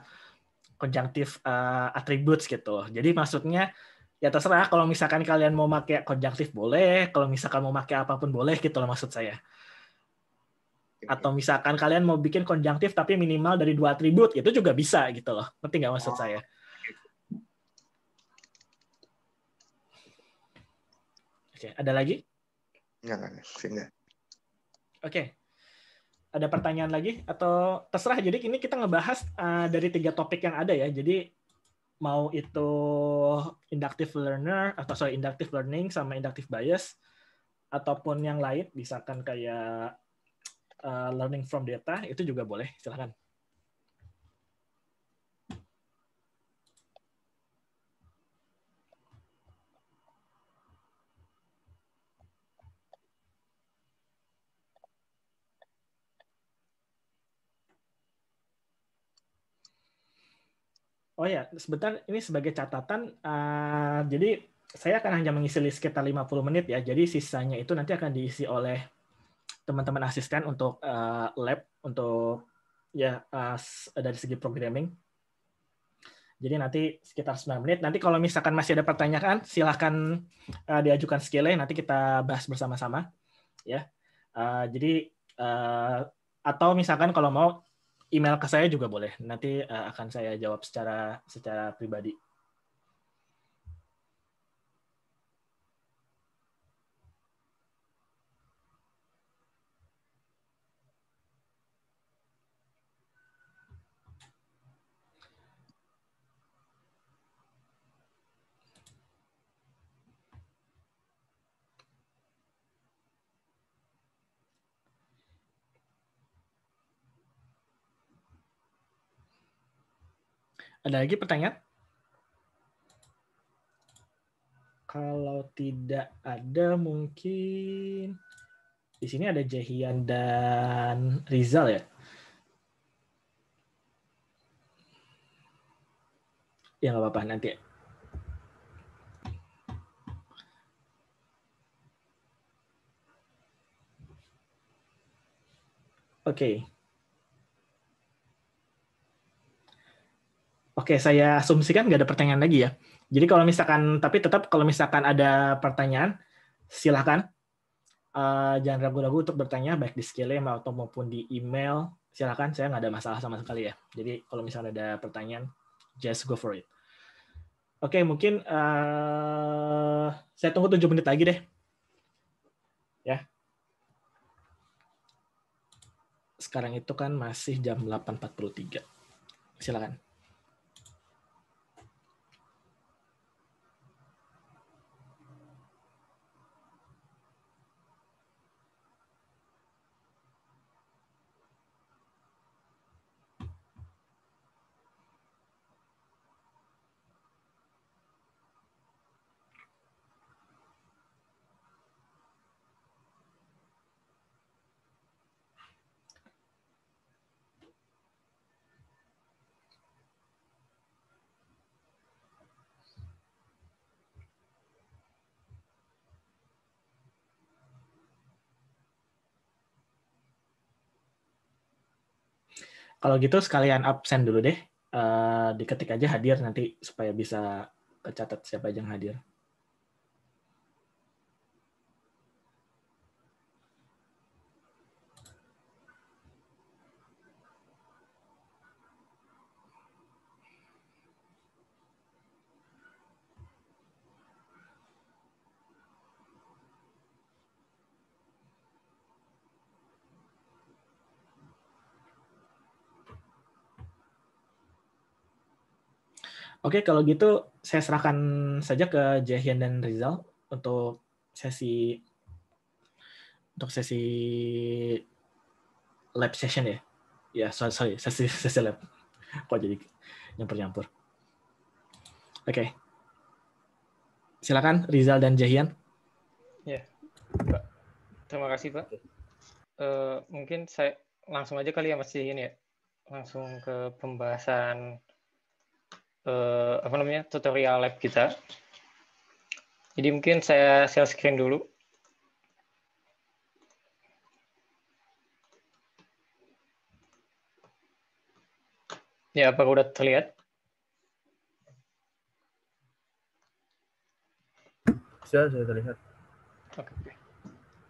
eh, uh, eh, attributes gitu. Jadi maksudnya ya terserah kalau misalkan kalian mau pakai konjungtif boleh, kalau misalkan mau pakai apapun boleh gitu loh maksud saya. Atau misalkan kalian mau bikin konjungtif tapi minimal dari dua atribut itu juga bisa gitu loh. Ngerti nggak maksud oh. saya? Oke, ada lagi? Enggak, enggak, enggak. Oke. Ada pertanyaan lagi atau terserah. Jadi ini kita ngebahas uh, dari tiga topik yang ada ya. Jadi mau itu inductive learner atau sorry inductive learning sama inductive bias ataupun yang lain misalkan kayak uh, learning from data itu juga boleh silahkan Oh ya, sebentar ini sebagai catatan. Uh, jadi saya akan hanya mengisi list sekitar 50 menit ya. Jadi sisanya itu nanti akan diisi oleh teman-teman asisten untuk uh, lab untuk ya uh, dari segi programming. Jadi nanti sekitar 9 menit. Nanti kalau misalkan masih ada pertanyaan, silahkan uh, diajukan skillnya. Nanti kita bahas bersama-sama. Ya, uh, jadi uh, atau misalkan kalau mau email ke saya juga boleh. Nanti uh, akan saya jawab secara secara pribadi. Ada lagi pertanyaan? Kalau tidak ada mungkin di sini ada Jehian dan Rizal ya. Ya nggak apa-apa nanti. Ya. Oke. Oke, saya asumsikan nggak ada pertanyaan lagi ya. Jadi kalau misalkan, tapi tetap kalau misalkan ada pertanyaan, silahkan. Uh, eh, jangan ragu-ragu untuk bertanya, baik di Skillem atau maupun di email. Silahkan, saya nggak ada masalah sama sekali ya. Jadi kalau misalkan ada pertanyaan, just go for it. Oke, mungkin uh, saya tunggu 7 menit lagi deh. Ya. Sekarang itu kan masih jam 8.43. Silakan. Kalau gitu sekalian absen dulu deh. Uh, diketik aja hadir nanti supaya bisa kecatat siapa aja yang hadir. Oke, kalau gitu saya serahkan saja ke Jahian dan Rizal untuk sesi untuk sesi lab session ya. Ya, sorry, sorry sesi sesi lab. Kok jadi nyampur-nyampur. Oke. Silakan Rizal dan Jahian. Ya. Pak. Terima kasih, Pak. Uh, mungkin saya langsung aja kali ya masih ini ya. Langsung ke pembahasan uh, apa namanya tutorial lab kita. Jadi mungkin saya share screen dulu. Ya, apa udah terlihat? Sudah, sudah terlihat. Oke.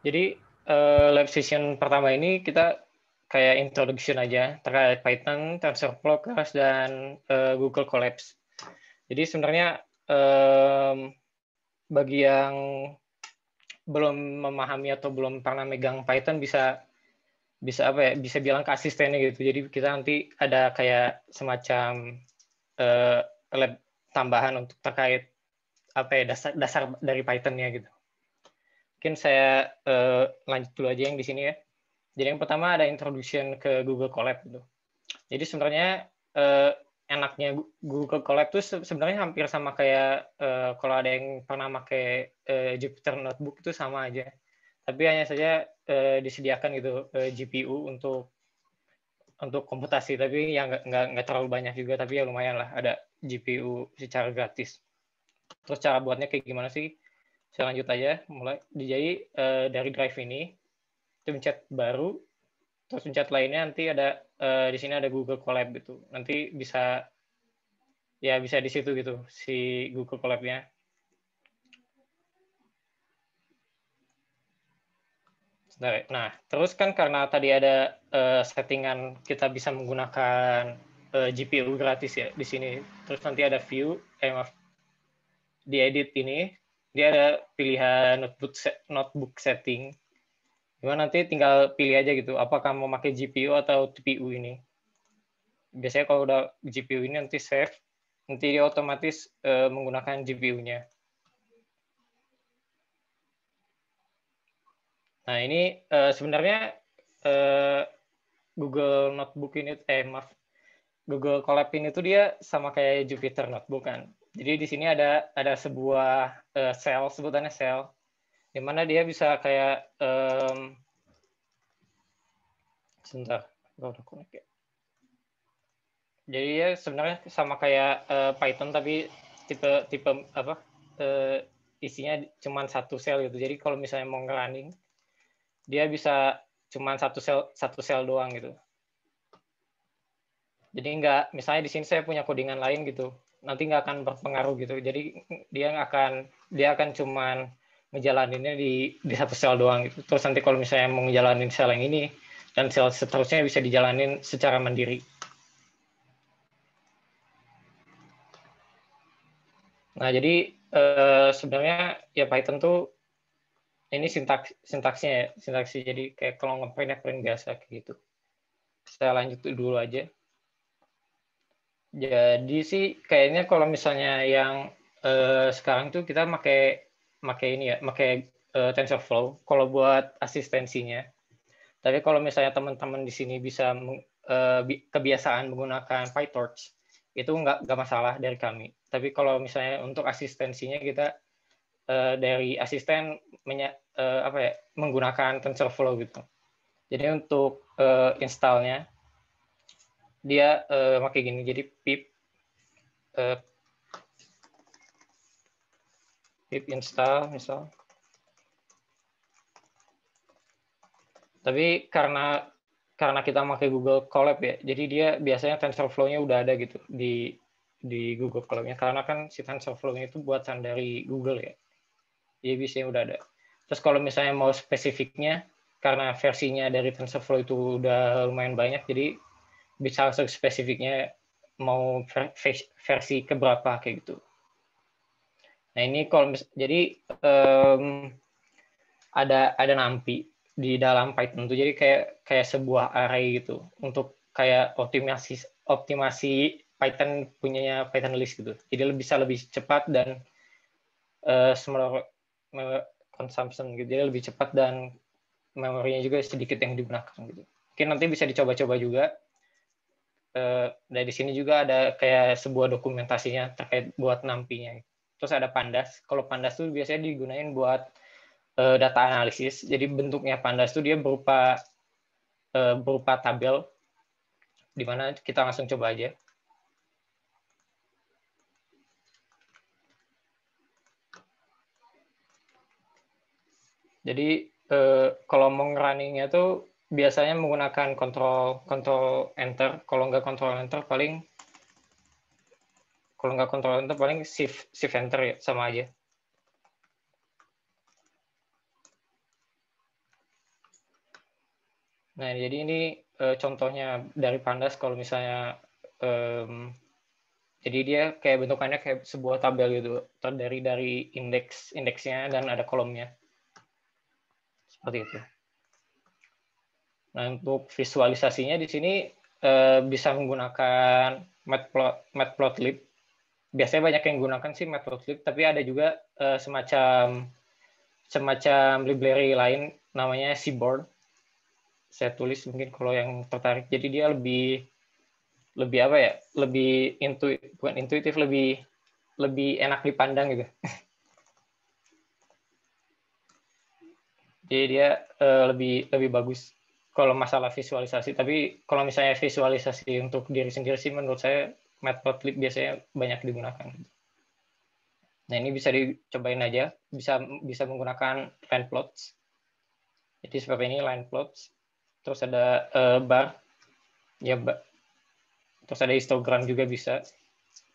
Jadi uh, lab session pertama ini kita kayak introduction aja terkait Python, TensorFlow, keras dan uh, Google Collapse. Jadi sebenarnya um, bagi yang belum memahami atau belum pernah megang Python bisa bisa apa ya bisa bilang ke asistennya gitu. Jadi kita nanti ada kayak semacam uh, lab tambahan untuk terkait apa ya dasar dasar dari Pythonnya gitu. Mungkin saya uh, lanjut dulu aja yang di sini ya. Jadi yang pertama ada introduction ke Google Colab gitu. Jadi sebenarnya eh, enaknya Google Colab tuh sebenarnya hampir sama kayak eh, kalau ada yang pernah pakai eh, Jupyter Notebook itu sama aja. Tapi hanya saja eh, disediakan gitu eh, GPU untuk untuk komputasi tapi yang nggak nggak nggak terlalu banyak juga tapi ya lumayan lah ada GPU secara gratis terus cara buatnya kayak gimana sih saya lanjut aja mulai jadi eh, dari drive ini pencet baru terus pencet lainnya nanti ada uh, di sini ada Google Colab gitu nanti bisa ya bisa di situ gitu si Google Colab-nya ya. Nah, terus kan karena tadi ada uh, settingan kita bisa menggunakan uh, eh, GPU gratis ya di sini. Terus nanti ada view, eh maaf, di edit ini, dia ada pilihan notebook set, notebook setting. Cuma nanti tinggal pilih aja gitu, apakah mau pakai GPU atau TPU ini. Biasanya kalau udah GPU ini nanti save, nanti dia otomatis uh, menggunakan GPU-nya. Nah ini uh, sebenarnya uh, Google Notebook ini, eh maaf, Google Collab ini tuh dia sama kayak Jupiter Notebook kan. Jadi di sini ada ada sebuah uh, sel, sebutannya sel mana dia bisa kayak um, sebentar udah ya. jadi ya sebenarnya sama kayak uh, Python tapi tipe tipe apa uh, isinya cuma satu sel gitu jadi kalau misalnya mau running dia bisa cuma satu sel satu sel doang gitu jadi nggak misalnya di sini saya punya kodingan lain gitu nanti nggak akan berpengaruh gitu jadi dia akan dia akan cuman ngejalaninnya di di satu sel doang gitu. Terus nanti kalau misalnya mau ngejalanin sel yang ini dan sel seterusnya bisa dijalanin secara mandiri. Nah, jadi eh, sebenarnya ya Python tuh ini sintaks sintaksnya ya, sintaksnya jadi kayak kalau ngeprint ya print biasa kayak gitu. Saya lanjut dulu aja. Jadi sih kayaknya kalau misalnya yang eh, sekarang tuh kita pakai pakai ini ya, pakai uh, eh, TensorFlow kalau buat asistensinya. Tapi kalau misalnya teman-teman di sini bisa uh, kebiasaan menggunakan PyTorch, itu nggak nggak masalah dari kami. Tapi kalau misalnya untuk asistensinya kita uh, dari asisten menya, uh, apa ya, menggunakan TensorFlow gitu. Jadi untuk uh, installnya dia uh, pakai gini. Jadi pip uh, pip install misal. Tapi karena karena kita pakai Google Colab ya, jadi dia biasanya TensorFlow-nya udah ada gitu di di Google Colab-nya karena kan si TensorFlow-nya itu buatan dari Google ya. Jadi biasanya udah ada. Terus kalau misalnya mau spesifiknya karena versinya dari TensorFlow itu udah lumayan banyak jadi bisa langsung spesifiknya mau versi keberapa kayak gitu. Nah ini kalau mis- jadi um, ada ada nampi di dalam Python tuh jadi kayak kayak sebuah array gitu untuk kayak optimasi optimasi Python punyanya Python list gitu. Jadi lebih bisa lebih cepat dan uh, eh, smaller consumption gitu. Jadi lebih cepat dan memorinya juga sedikit yang digunakan gitu. Oke nanti bisa dicoba-coba juga. Uh, dari sini juga ada kayak sebuah dokumentasinya terkait buat nampinya. Gitu terus ada pandas kalau pandas tuh biasanya digunain buat uh, data analisis jadi bentuknya pandas tuh dia berupa uh, berupa tabel di mana kita langsung coba aja Jadi uh, kalau mau runningnya tuh biasanya menggunakan kontrol kontrol enter. Kalau nggak kontrol enter paling kalau nggak kontrol enter paling shift shift enter ya sama aja. Nah, jadi ini e, contohnya dari Pandas kalau misalnya e, jadi dia kayak bentukannya kayak sebuah tabel gitu, terdiri dari indeks indeksnya dan ada kolomnya. Seperti itu. Nah, untuk visualisasinya di sini e, bisa menggunakan matplot matplotlib biasanya banyak yang gunakan sih Metroflip, tapi ada juga uh, semacam semacam library lain namanya Seaboard. Saya tulis mungkin kalau yang tertarik. Jadi dia lebih lebih apa ya? Lebih intuit bukan intuitif lebih lebih enak dipandang gitu. Jadi dia uh, lebih lebih bagus kalau masalah visualisasi. Tapi kalau misalnya visualisasi untuk diri sendiri sih menurut saya matplotlib biasanya banyak digunakan. Nah ini bisa dicobain aja, bisa bisa menggunakan line plots. Jadi seperti ini line plots, terus ada uh, bar, ya bar. terus ada histogram juga bisa.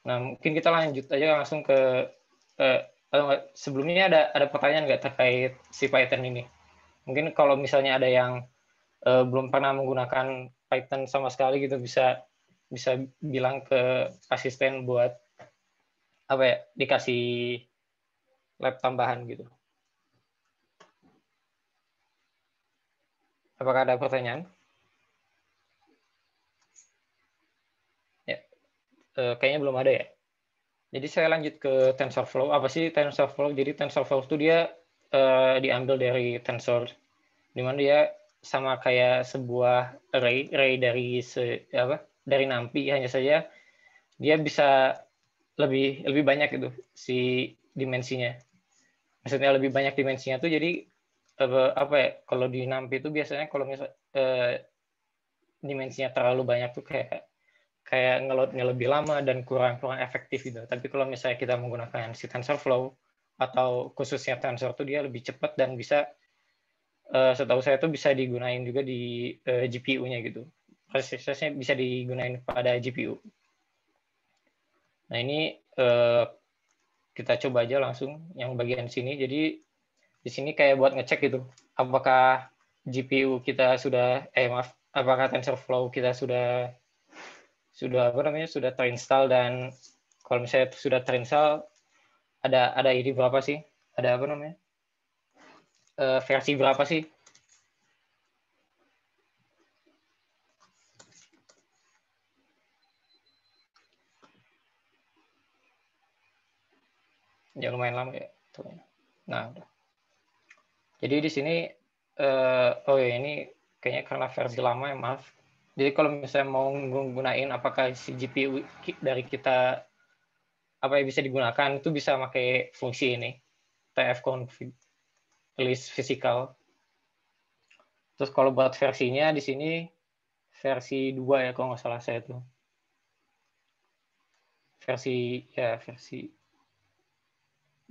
Nah mungkin kita lanjut aja langsung ke uh, atau sebelumnya ada ada pertanyaan nggak terkait si Python ini? Mungkin kalau misalnya ada yang uh, belum pernah menggunakan Python sama sekali gitu bisa bisa bilang ke asisten buat apa ya dikasih lab tambahan gitu. Apakah ada pertanyaan? Ya, e, kayaknya belum ada ya. Jadi saya lanjut ke TensorFlow. Apa sih TensorFlow? Jadi TensorFlow itu dia e, diambil dari tensor, dimana dia sama kayak sebuah array, array dari se, apa? dari Nampi hanya saja dia bisa lebih lebih banyak itu si dimensinya maksudnya lebih banyak dimensinya tuh jadi apa ya kalau di Nampi itu biasanya kalau misal eh, dimensinya terlalu banyak tuh kayak kayak ngelotnya lebih lama dan kurang kurang efektif gitu. Tapi kalau misalnya kita menggunakan si TensorFlow atau khususnya Tensor tuh dia lebih cepat dan bisa uh, setahu saya tuh bisa digunain juga di uh, eh, GPU-nya gitu. Prosesnya bisa digunakan pada GPU. Nah ini eh, kita coba aja langsung yang bagian sini. Jadi di sini kayak buat ngecek gitu, apakah GPU kita sudah, eh maaf, apakah TensorFlow kita sudah sudah apa namanya sudah terinstall dan kalau misalnya sudah terinstall ada ada ID berapa sih? Ada apa namanya? Eh, versi berapa sih ya lumayan lama ya. Nah, udah. Jadi di sini, uh, oh ya ini kayaknya karena versi lama ya maaf. Jadi kalau misalnya mau menggunakan apakah si GPU dari kita apa yang bisa digunakan itu bisa pakai fungsi ini tf config list physical. Terus kalau buat versinya di sini versi 2 ya kalau nggak salah saya tuh. Versi ya versi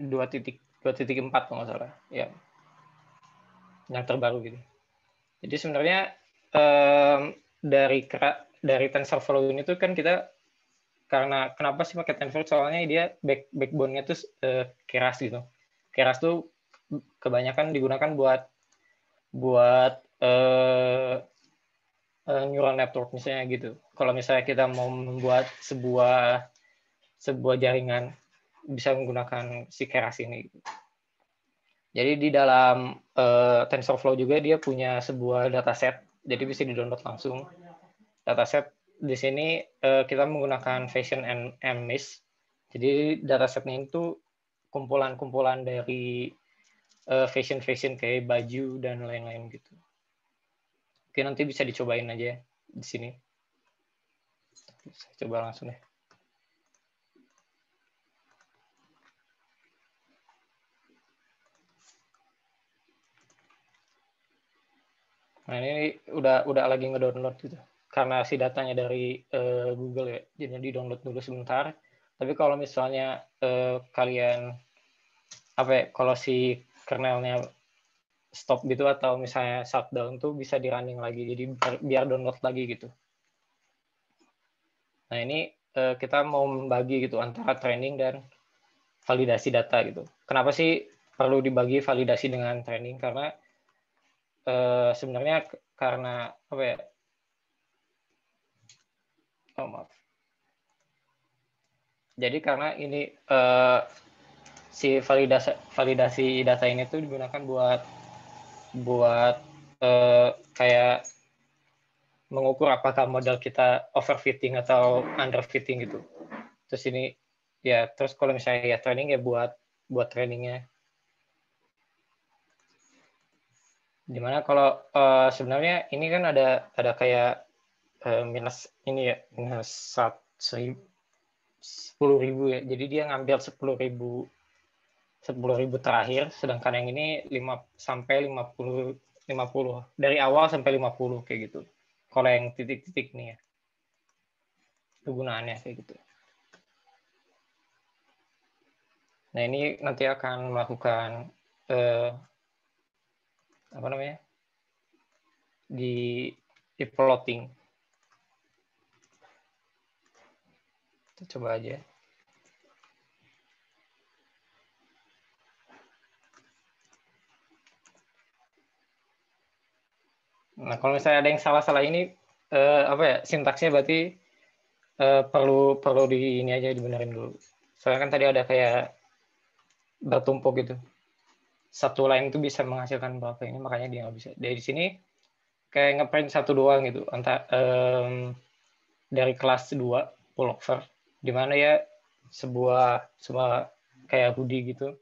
dua titik dua titik empat kalau nggak salah ya yang terbaru gitu jadi sebenarnya um, dari dari TensorFlow ini tuh kan kita karena kenapa sih pakai TensorFlow soalnya dia back, backbone-nya tuh uh, keras gitu keras tuh kebanyakan digunakan buat buat uh, uh, neural network misalnya gitu kalau misalnya kita mau membuat sebuah sebuah jaringan bisa menggunakan si Keras ini. Jadi di dalam uh, TensorFlow juga dia punya sebuah dataset, jadi bisa di-download langsung. Dataset di sini uh, kita menggunakan Fashion and MIS. Jadi datasetnya itu kumpulan-kumpulan dari uh, eh, fashion-fashion kayak baju dan lain-lain gitu. Oke, nanti bisa dicobain aja di sini. Saya coba langsung deh. Nah ini udah udah lagi ngedownload gitu karena si datanya dari uh, Google ya, jadi di download dulu sebentar. Tapi kalau misalnya uh, kalian apa ya, kalau si kernelnya stop gitu atau misalnya shutdown tuh bisa di running lagi, jadi biar, download lagi gitu. Nah ini uh, kita mau membagi gitu antara training dan validasi data gitu. Kenapa sih perlu dibagi validasi dengan training? Karena uh, sebenarnya karena apa ya? Oh maaf. Jadi karena ini uh, si validasi validasi data ini tuh digunakan buat buat uh, kayak mengukur apakah model kita overfitting atau underfitting gitu. Terus ini ya terus kalau misalnya ya training ya buat buat trainingnya dimana kalau uh, sebenarnya ini kan ada ada kayak uh, minus ini ya minus satu sepuluh ribu ya jadi dia ngambil sepuluh ribu sepuluh ribu terakhir sedangkan yang ini lima sampai lima puluh lima puluh dari awal sampai lima puluh kayak gitu kalau yang titik-titik nih ya kegunaannya kayak gitu nah ini nanti akan melakukan uh, apa namanya di di plotting kita coba aja nah kalau misalnya ada yang salah-salah ini eh, apa ya sintaksnya berarti eh, perlu perlu di ini aja dibenerin dulu soalnya kan tadi ada kayak bertumpuk gitu satu line itu bisa menghasilkan berapa ini makanya dia nggak bisa dari sini kayak ngeprint satu doang gitu antara um, dari kelas 2 pullover dimana ya sebuah sebuah kayak hoodie gitu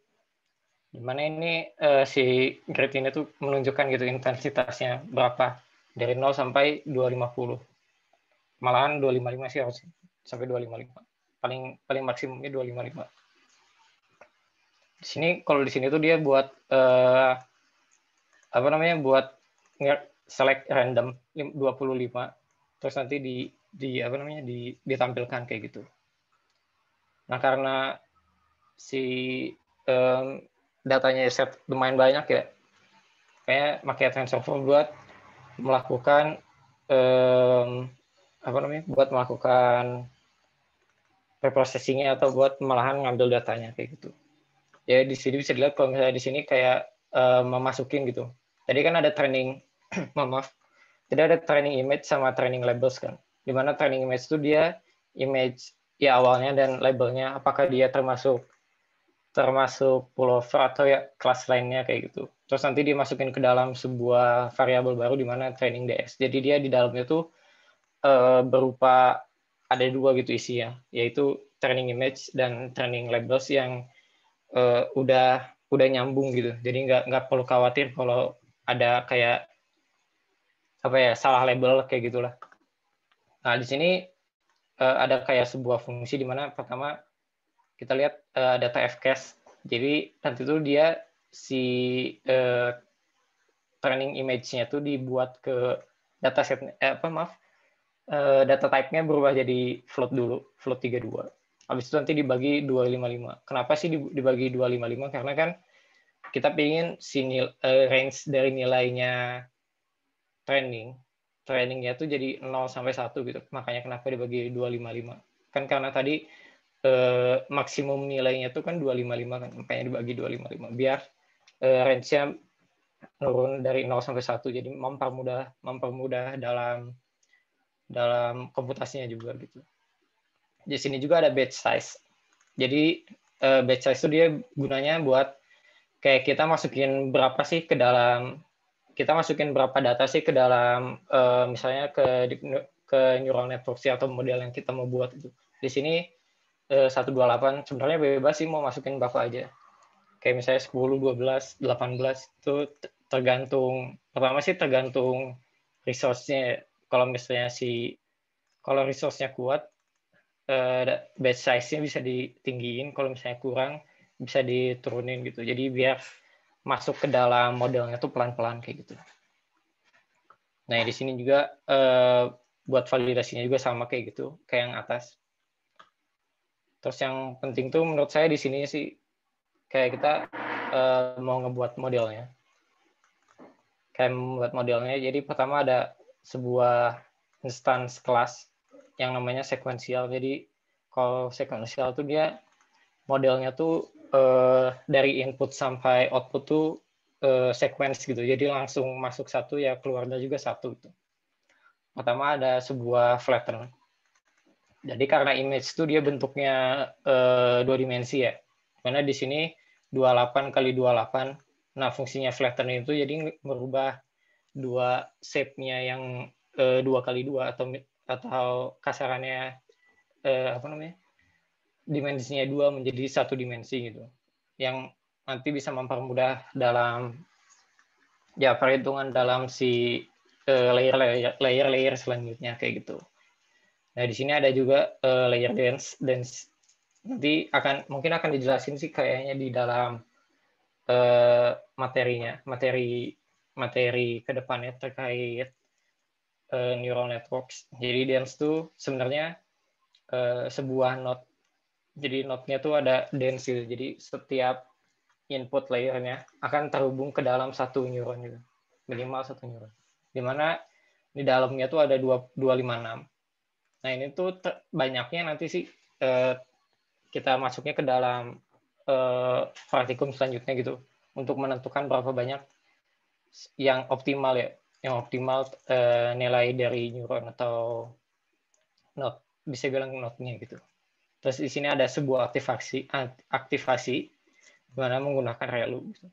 dimana ini uh, si grade ini tuh menunjukkan gitu intensitasnya berapa dari 0 sampai 250 malahan 255 sih harus sampai 255 paling paling maksimumnya 255 di sini kalau di sini tuh dia buat uh, apa namanya buat select random 25 terus nanti di di apa namanya di ditampilkan kayak gitu. Nah karena si um, datanya set lumayan banyak ya, kayak pakai TensorFlow buat melakukan um, apa namanya buat melakukan preprocessingnya atau buat malahan ngambil datanya kayak gitu ya di sini bisa dilihat kalau misalnya di sini kayak uh, memasukin gitu tadi kan ada training maaf tidak ada training image sama training labels kan di mana training image itu dia image ya awalnya dan labelnya apakah dia termasuk termasuk pullover atau ya kelas lainnya kayak gitu. Terus nanti dimasukin ke dalam sebuah variabel baru di mana training DS. Jadi dia di dalamnya tuh uh, berupa ada dua gitu isinya, yaitu training image dan training labels yang uh, udah udah nyambung gitu jadi nggak nggak perlu khawatir kalau ada kayak apa ya salah label kayak gitulah nah di sini uh, ada kayak sebuah fungsi di mana pertama kita lihat uh, eh, data fcast jadi nanti tuh dia si uh, training image-nya tuh dibuat ke dataset eh, apa maaf uh, data type-nya berubah jadi float dulu float 32 habis itu nanti dibagi 255. Kenapa sih dibagi 255? Karena kan kita pengen si nil, uh, range dari nilainya training, trainingnya tuh jadi 0 sampai 1 gitu. Makanya kenapa dibagi 255. Kan karena tadi uh, maksimum nilainya tuh kan 255 kan, makanya dibagi 255. Biar uh, range-nya turun dari 0 sampai 1 jadi mempermudah mempermudah dalam dalam komputasinya juga gitu di sini juga ada batch size. Jadi uh, batch size itu dia gunanya buat kayak kita masukin berapa sih ke dalam kita masukin berapa data sih ke dalam uh, misalnya ke ke neural network sih atau model yang kita mau buat itu. Di sini uh, eh, 128 sebenarnya bebas sih mau masukin berapa aja. Kayak misalnya 10, 12, 18 itu tergantung pertama sih tergantung resource-nya. Kalau misalnya si kalau resource-nya kuat uh, eh, bed size-nya bisa ditinggiin kalau misalnya kurang bisa diturunin gitu. Jadi biar masuk ke dalam modelnya tuh pelan-pelan kayak gitu. Nah, di sini juga eh, buat validasinya juga sama kayak gitu, kayak yang atas. Terus yang penting tuh menurut saya di sini sih kayak kita eh, mau ngebuat modelnya. Kayak membuat modelnya. Jadi pertama ada sebuah instance kelas yang namanya sekuensial. Jadi kalau sekuensial tuh dia modelnya tuh uh, dari input sampai output tuh eh, sequence gitu. Jadi langsung masuk satu ya keluarnya juga satu itu. Pertama ada sebuah flatten. Jadi karena image itu dia bentuknya eh, dua dimensi ya. Karena di sini 28 kali 28. Nah, fungsinya flatten itu jadi merubah dua shape-nya yang eh, dua kali dua atau atau kasarannya eh, apa namanya dimensinya dua menjadi satu dimensi gitu yang nanti bisa mempermudah dalam ya perhitungan dalam si layer-layer eh, layer selanjutnya kayak gitu. Nah di sini ada juga eh, layer dense dan nanti akan mungkin akan dijelasin sih kayaknya di dalam eh, materinya materi materi kedepannya terkait uh, neural networks. Jadi Dense tuh sebenarnya uh, sebuah node. Jadi node-nya tuh ada Dense. gitu. Jadi setiap input layernya akan terhubung ke dalam satu neuron gitu. Minimal satu neuron. Dimana di dalamnya tuh ada 2, 256. Nah ini tuh banyaknya nanti sih uh, kita masuknya ke dalam uh, praktikum selanjutnya gitu untuk menentukan berapa banyak yang optimal ya yang optimal uh, nilai dari neuron atau not bisa bilang notnya gitu. Terus di sini ada sebuah aktivasi aktivasi gimana menggunakan relu. Gitu.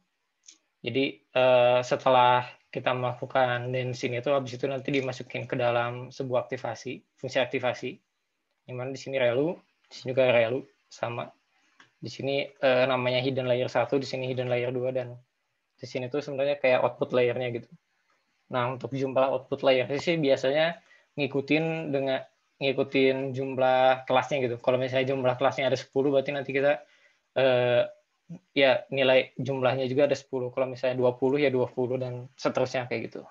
Jadi uh, setelah kita melakukan sini itu habis itu nanti dimasukin ke dalam sebuah aktivasi fungsi aktivasi mana di sini relu di sini juga relu sama di sini uh, namanya hidden layer 1, di sini hidden layer 2 dan di sini tuh sebenarnya kayak output layernya gitu Nah, untuk jumlah output layer sih biasanya ngikutin dengan ngikutin jumlah kelasnya gitu. Kalau misalnya jumlah kelasnya ada 10 berarti nanti kita eh, ya nilai jumlahnya juga ada 10. Kalau misalnya 20 ya 20 dan seterusnya kayak gitu.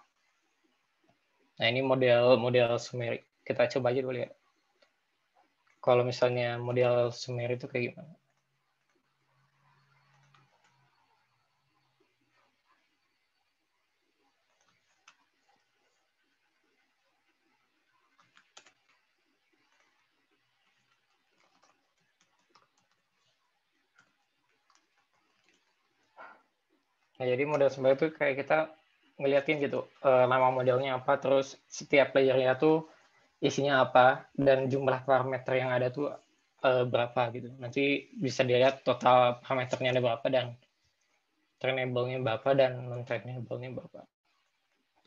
Nah, ini model model sumerik. Kita coba aja dulu ya. Kalau misalnya model sumerik itu kayak gimana? Nah, jadi model sembako itu kayak kita ngeliatin gitu uh, nama modelnya apa, terus setiap layernya tuh isinya apa, dan jumlah parameter yang ada tuh uh, berapa gitu. Nanti bisa dilihat total parameternya ada berapa dan trainable-nya berapa dan non-trainable-nya berapa.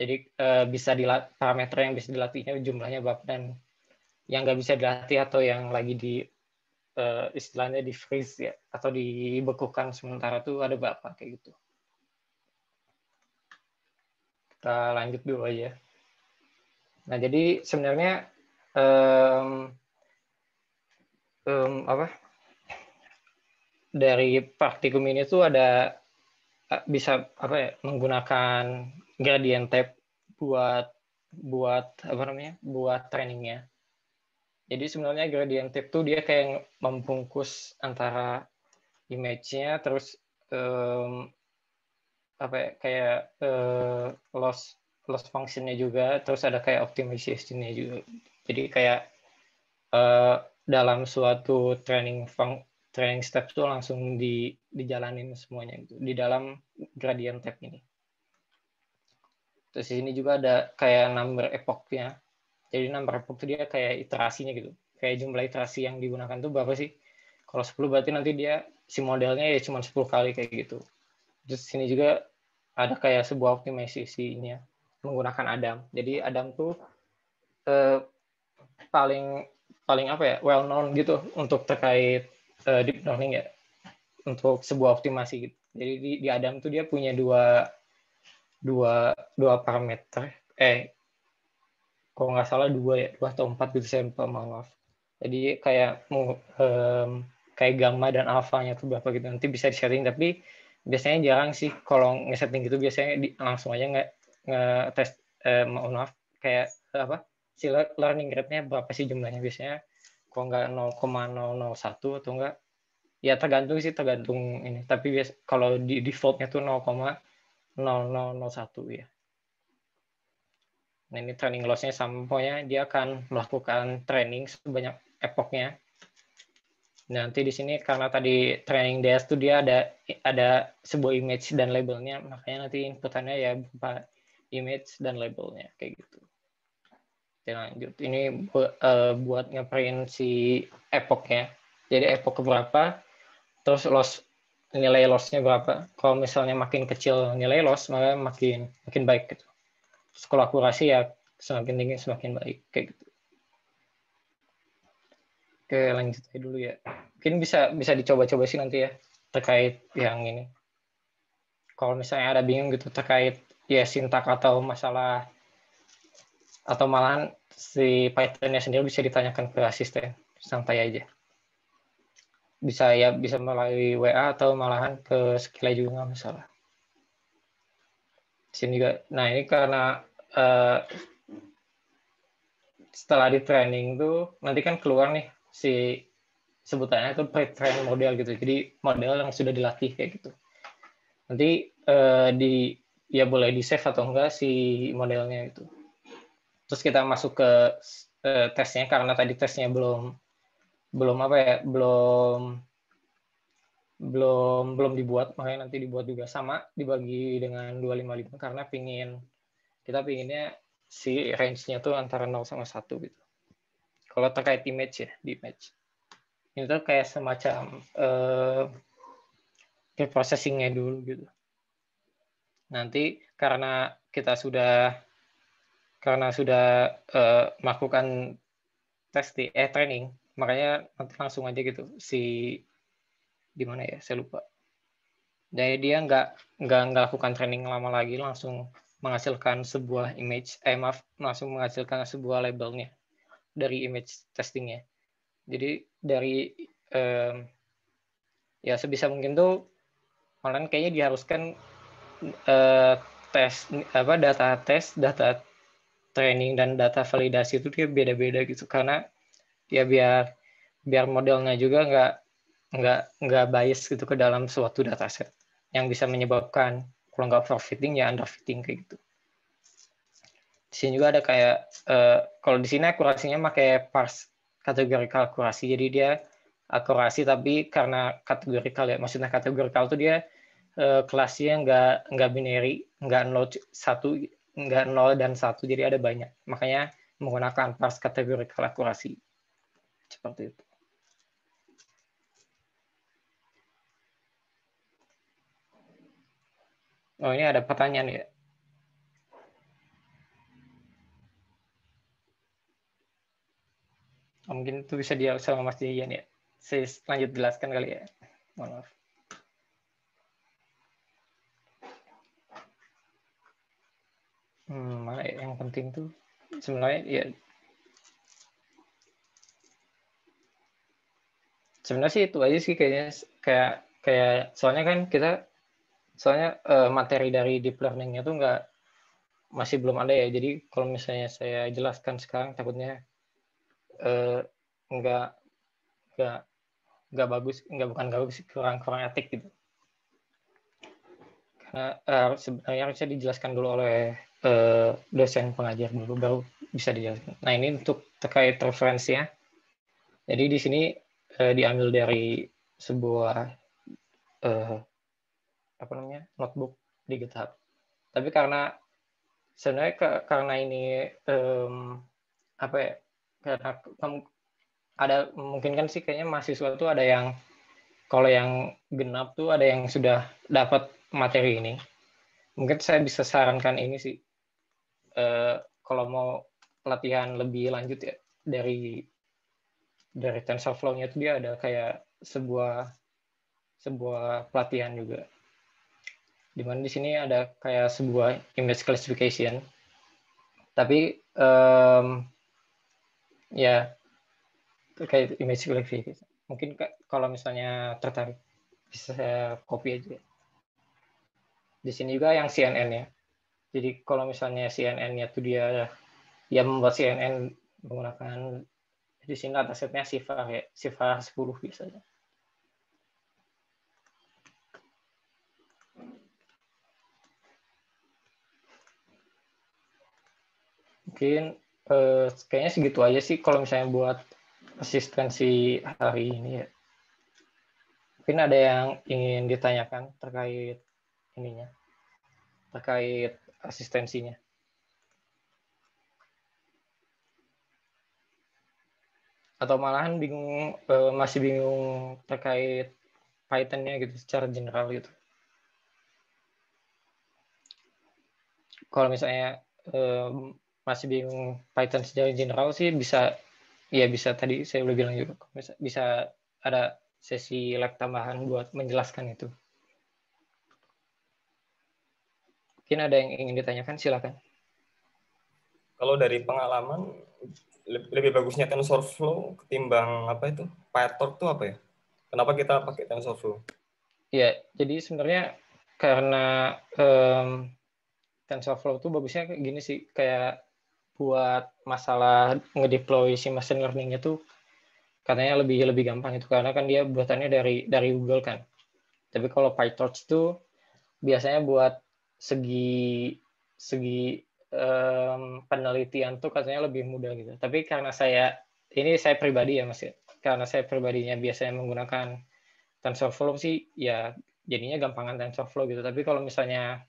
Jadi uh, bisa dilat parameter yang bisa dilatihnya jumlahnya berapa dan yang nggak bisa dilatih atau yang lagi di uh, istilahnya di freeze ya atau dibekukan sementara tuh ada berapa kayak gitu. Kita lanjut dulu aja. Nah, jadi sebenarnya um, um, apa? Dari praktikum ini tuh ada bisa apa ya menggunakan gradient tape buat buat apa namanya buat trainingnya. Jadi sebenarnya gradient tape tuh dia kayak membungkus antara image-nya terus um, apa ya, kayak uh, loss loss functionnya juga terus ada kayak optimizationnya juga jadi kayak uh, dalam suatu training fun training step tuh langsung di dijalanin semuanya gitu di dalam gradient tab ini terus di sini juga ada kayak number epochnya jadi number epoch tuh dia kayak iterasinya gitu kayak jumlah iterasi yang digunakan tuh berapa sih kalau 10 berarti nanti dia si modelnya ya cuma 10 kali kayak gitu di sini juga ada kayak sebuah optimisasinya menggunakan Adam. Jadi Adam tuh eh, paling paling apa ya well known gitu untuk terkait eh, deep learning ya untuk sebuah optimasi gitu. Jadi di, di Adam tuh dia punya dua dua dua parameter eh kalau nggak salah dua ya dua atau empat gitu saya lupa maaf jadi kayak um, kayak gamma dan alfanya tuh berapa gitu nanti bisa di sharing tapi biasanya jarang sih kalau ngesetting gitu biasanya di, langsung aja nggak ngetes eh, mohon maaf kayak apa si learning rate-nya berapa sih jumlahnya biasanya kalau nggak 0,001 atau enggak ya tergantung sih tergantung ini tapi bias kalau di defaultnya tuh 0,001 ya nah ini training lossnya samponya dia akan melakukan training sebanyak epoknya nanti di sini karena tadi training data studi dia ada ada sebuah image dan labelnya makanya nanti inputannya ya berupa image dan labelnya kayak gitu Oke, lanjut ini bu uh, buat ngeprint si ya. jadi epoch berapa terus loss nilai lossnya berapa kalau misalnya makin kecil nilai loss maka makin makin baik gitu terus akurasi ya semakin tinggi semakin baik kayak gitu Oke, lanjut aja dulu ya. Mungkin bisa bisa dicoba-coba sih nanti ya terkait yang ini. Kalau misalnya ada bingung gitu terkait ya sintak atau masalah atau malahan si Pythonnya sendiri bisa ditanyakan ke asisten santai aja bisa ya bisa melalui WA atau malahan ke sekilas juga nggak masalah sini juga nah ini karena uh, setelah di training tuh nanti kan keluar nih si sebutannya itu pre-trained model gitu. Jadi model yang sudah dilatih kayak gitu. Nanti eh, di ya boleh di save atau enggak si modelnya itu. Terus kita masuk ke eh, tesnya karena tadi tesnya belum belum apa ya belum belum belum dibuat makanya nanti dibuat juga sama dibagi dengan 255 karena pingin kita pinginnya si range-nya tuh antara 0 sama 1 gitu kalau terkait image ya di Ini itu kayak semacam uh, eh, processingnya dulu gitu nanti karena kita sudah karena sudah uh, melakukan tes di eh training makanya nanti langsung aja gitu si di mana ya saya lupa jadi dia nggak nggak nggak lakukan training lama lagi langsung menghasilkan sebuah image eh maaf langsung menghasilkan sebuah labelnya dari image testingnya. Jadi dari um, ya sebisa mungkin tuh malahan kayaknya diharuskan uh, tes apa data tes, data training dan data validasi itu dia beda-beda gitu karena ya biar biar modelnya juga nggak nggak nggak bias gitu ke dalam suatu dataset yang bisa menyebabkan kalau nggak overfitting ya underfitting kayak gitu di sini juga ada kayak uh, kalau di sini akurasinya pakai parse kategorikal akurasi jadi dia akurasi tapi karena kategorikal ya maksudnya kategorikal itu dia uh, kelasnya nggak nggak binary nggak nol satu nggak nol dan satu jadi ada banyak makanya menggunakan parse kategorikal akurasi seperti itu oh ini ada pertanyaan ya mungkin itu bisa dia sama Mas Dian ya. Saya lanjut jelaskan kali ya. Mohon maaf. Hmm, ya? yang penting tuh sebenarnya ya sebenarnya sih itu aja sih kayaknya kayak kayak soalnya kan kita soalnya uh, materi dari deep learningnya tuh nggak masih belum ada ya jadi kalau misalnya saya jelaskan sekarang takutnya enggak eh, enggak enggak bagus enggak bukan nggak bagus kurang kurang etik gitu karena yang eh, sebenarnya harusnya dijelaskan dulu oleh uh, dosen pengajar dulu baru bisa dijelaskan nah ini untuk terkait referensinya jadi di sini uh, diambil dari sebuah uh, apa namanya notebook di GitHub tapi karena sebenarnya karena ini um, apa ya karena ada mungkin kan sih kayaknya mahasiswa tuh ada yang kalau yang genap tuh ada yang sudah dapat materi ini. Mungkin saya bisa sarankan ini sih. Eh, kalau mau pelatihan lebih lanjut ya dari dari TensorFlow-nya itu dia ada kayak sebuah sebuah pelatihan juga. Di mana di sini ada kayak sebuah image classification. Tapi um, ya terkait image gallery gitu. mungkin kalau misalnya tertarik bisa saya copy aja di sini juga yang CNN ya jadi kalau misalnya cnn ya tuh dia dia membuat CNN menggunakan di sini setnya sifat ya Siva 10 biasanya mungkin eh, kayaknya segitu aja sih kalau misalnya buat asistensi hari ini ya. Mungkin ada yang ingin ditanyakan terkait ininya, terkait asistensinya. Atau malahan bingung, eh, masih bingung terkait Python-nya gitu secara general gitu. Kalau misalnya eh, masih bingung Python secara general sih bisa ya bisa tadi saya udah bilang juga bisa, bisa ada sesi lab tambahan buat menjelaskan itu. Mungkin ada yang ingin ditanyakan silakan. Kalau dari pengalaman lebih bagusnya TensorFlow ketimbang apa itu PyTorch tuh apa ya? Kenapa kita pakai TensorFlow? Ya, jadi sebenarnya karena um, TensorFlow tuh bagusnya kayak gini sih, kayak buat masalah ngedeploy si machine learning tuh katanya lebih lebih gampang itu karena kan dia buatannya dari dari Google kan. Tapi kalau PyTorch itu biasanya buat segi segi um, penelitian tuh katanya lebih mudah gitu. Tapi karena saya ini saya pribadi ya Mas, ya. karena saya pribadinya biasanya menggunakan TensorFlow sih ya jadinya gampangan TensorFlow gitu. Tapi kalau misalnya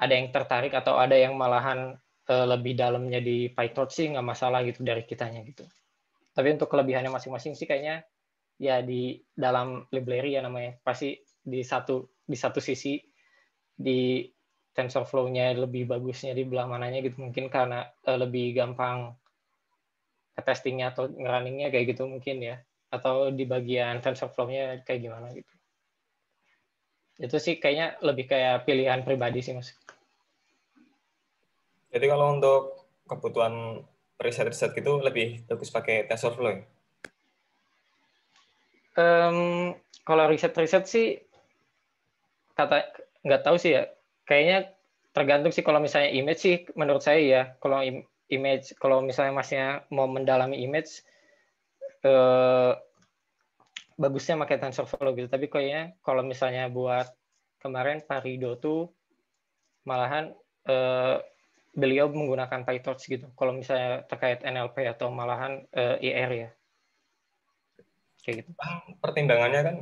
ada yang tertarik atau ada yang malahan Eh, lebih dalamnya di PyTorch sih nggak masalah gitu dari kitanya gitu. Tapi untuk kelebihannya masing-masing sih kayaknya ya di dalam library ya namanya pasti di satu di satu sisi di TensorFlow-nya lebih bagusnya di belah mananya gitu mungkin karena uh, lebih gampang testingnya atau ngerunningnya kayak gitu mungkin ya atau di bagian TensorFlow-nya kayak gimana gitu itu sih kayaknya lebih kayak pilihan pribadi sih mas jadi kalau untuk kebutuhan riset-riset gitu lebih bagus pakai TensorFlow ya? Um, kalau riset-riset sih kata nggak tahu sih ya. Kayaknya tergantung sih kalau misalnya image sih menurut saya ya. Kalau image kalau misalnya masnya mau mendalami image eh, bagusnya pakai TensorFlow gitu. Tapi kayaknya kalau misalnya buat kemarin Parido tuh malahan eh, beliau menggunakan PyTorch gitu. Kalau misalnya terkait NLP atau malahan uh, eh, IR ya. Kayak gitu. Ah, pertimbangannya kan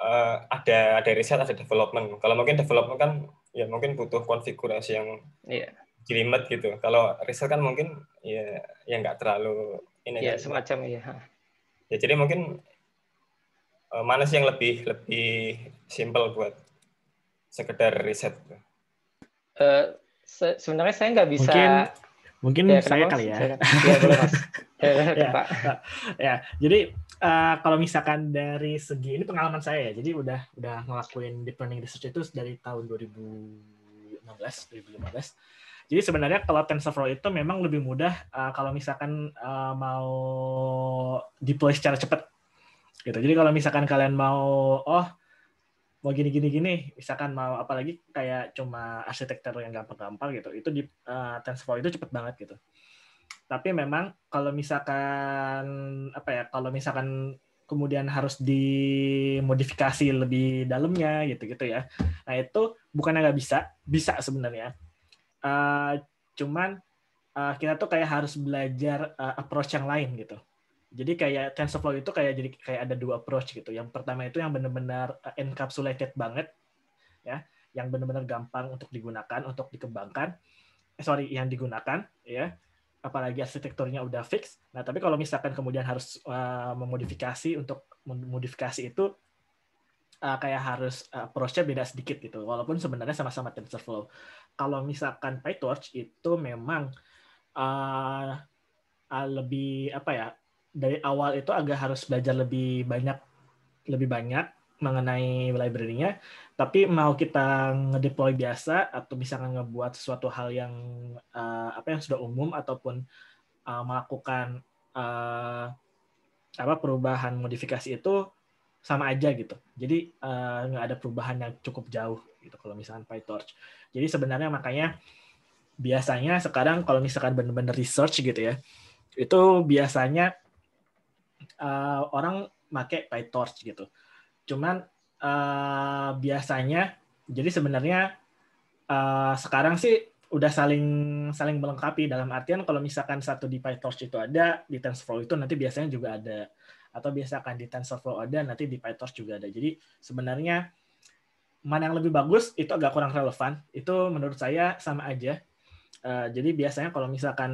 uh, ada ada riset ada development. Kalau mungkin development kan ya mungkin butuh konfigurasi yang yeah. jelimet gitu. Kalau riset kan mungkin ya ya nggak terlalu ini yeah, kan. semacam ya. Ya jadi mungkin uh, mana sih yang lebih lebih simple buat sekedar riset? Uh, se sebenarnya saya nggak bisa mungkin mungkin ya, saya kali ya. ya, ya, ya, ya, jadi uh, kalau misalkan dari segi ini pengalaman saya ya, jadi udah udah ngelakuin deep learning research itu dari tahun 2016, 2015. Jadi sebenarnya kalau TensorFlow itu memang lebih mudah uh, kalau misalkan uh, mau deploy secara cepat. Gitu. Jadi kalau misalkan kalian mau oh mau gini gini gini misalkan mau apalagi kayak cuma arsitektur yang gampang-gampang gitu itu di uh, eh, TensorFlow itu cepet banget gitu tapi memang kalau misalkan apa ya kalau misalkan kemudian harus dimodifikasi lebih dalamnya gitu-gitu ya nah itu bukannya nggak bisa bisa sebenarnya uh, cuman uh, kita tuh kayak harus belajar uh, approach yang lain gitu jadi kayak TensorFlow itu kayak jadi kayak ada dua approach gitu. Yang pertama itu yang benar-benar eh, encapsulated banget ya, yang benar-benar gampang untuk digunakan, untuk dikembangkan. Eh, sorry, yang digunakan ya. Apalagi arsitekturnya udah fix. Nah, tapi kalau misalkan kemudian harus uh, memodifikasi untuk modifikasi itu uh, kayak harus uh, approach-nya beda sedikit gitu. Walaupun sebenarnya sama-sama TensorFlow. Kalau misalkan PyTorch itu memang uh, lebih apa ya dari awal itu agak harus belajar lebih banyak lebih banyak mengenai library-nya, tapi mau kita ngedeploy biasa atau bisa ngebuat sesuatu hal yang uh, apa yang sudah umum ataupun uh, melakukan uh, apa perubahan modifikasi itu sama aja gitu. Jadi uh, ada perubahan yang cukup jauh gitu kalau misalnya PyTorch. Jadi sebenarnya makanya biasanya sekarang kalau misalkan benar-benar research gitu ya, itu biasanya uh, orang pakai PyTorch gitu. Cuman uh, biasanya jadi sebenarnya uh, sekarang sih udah saling saling melengkapi dalam artian kalau misalkan satu di PyTorch itu ada di TensorFlow itu nanti biasanya juga ada atau biasakan di TensorFlow ada nanti di PyTorch juga ada. Jadi sebenarnya mana yang lebih bagus itu agak kurang relevan. Itu menurut saya sama aja. Uh, jadi biasanya kalau misalkan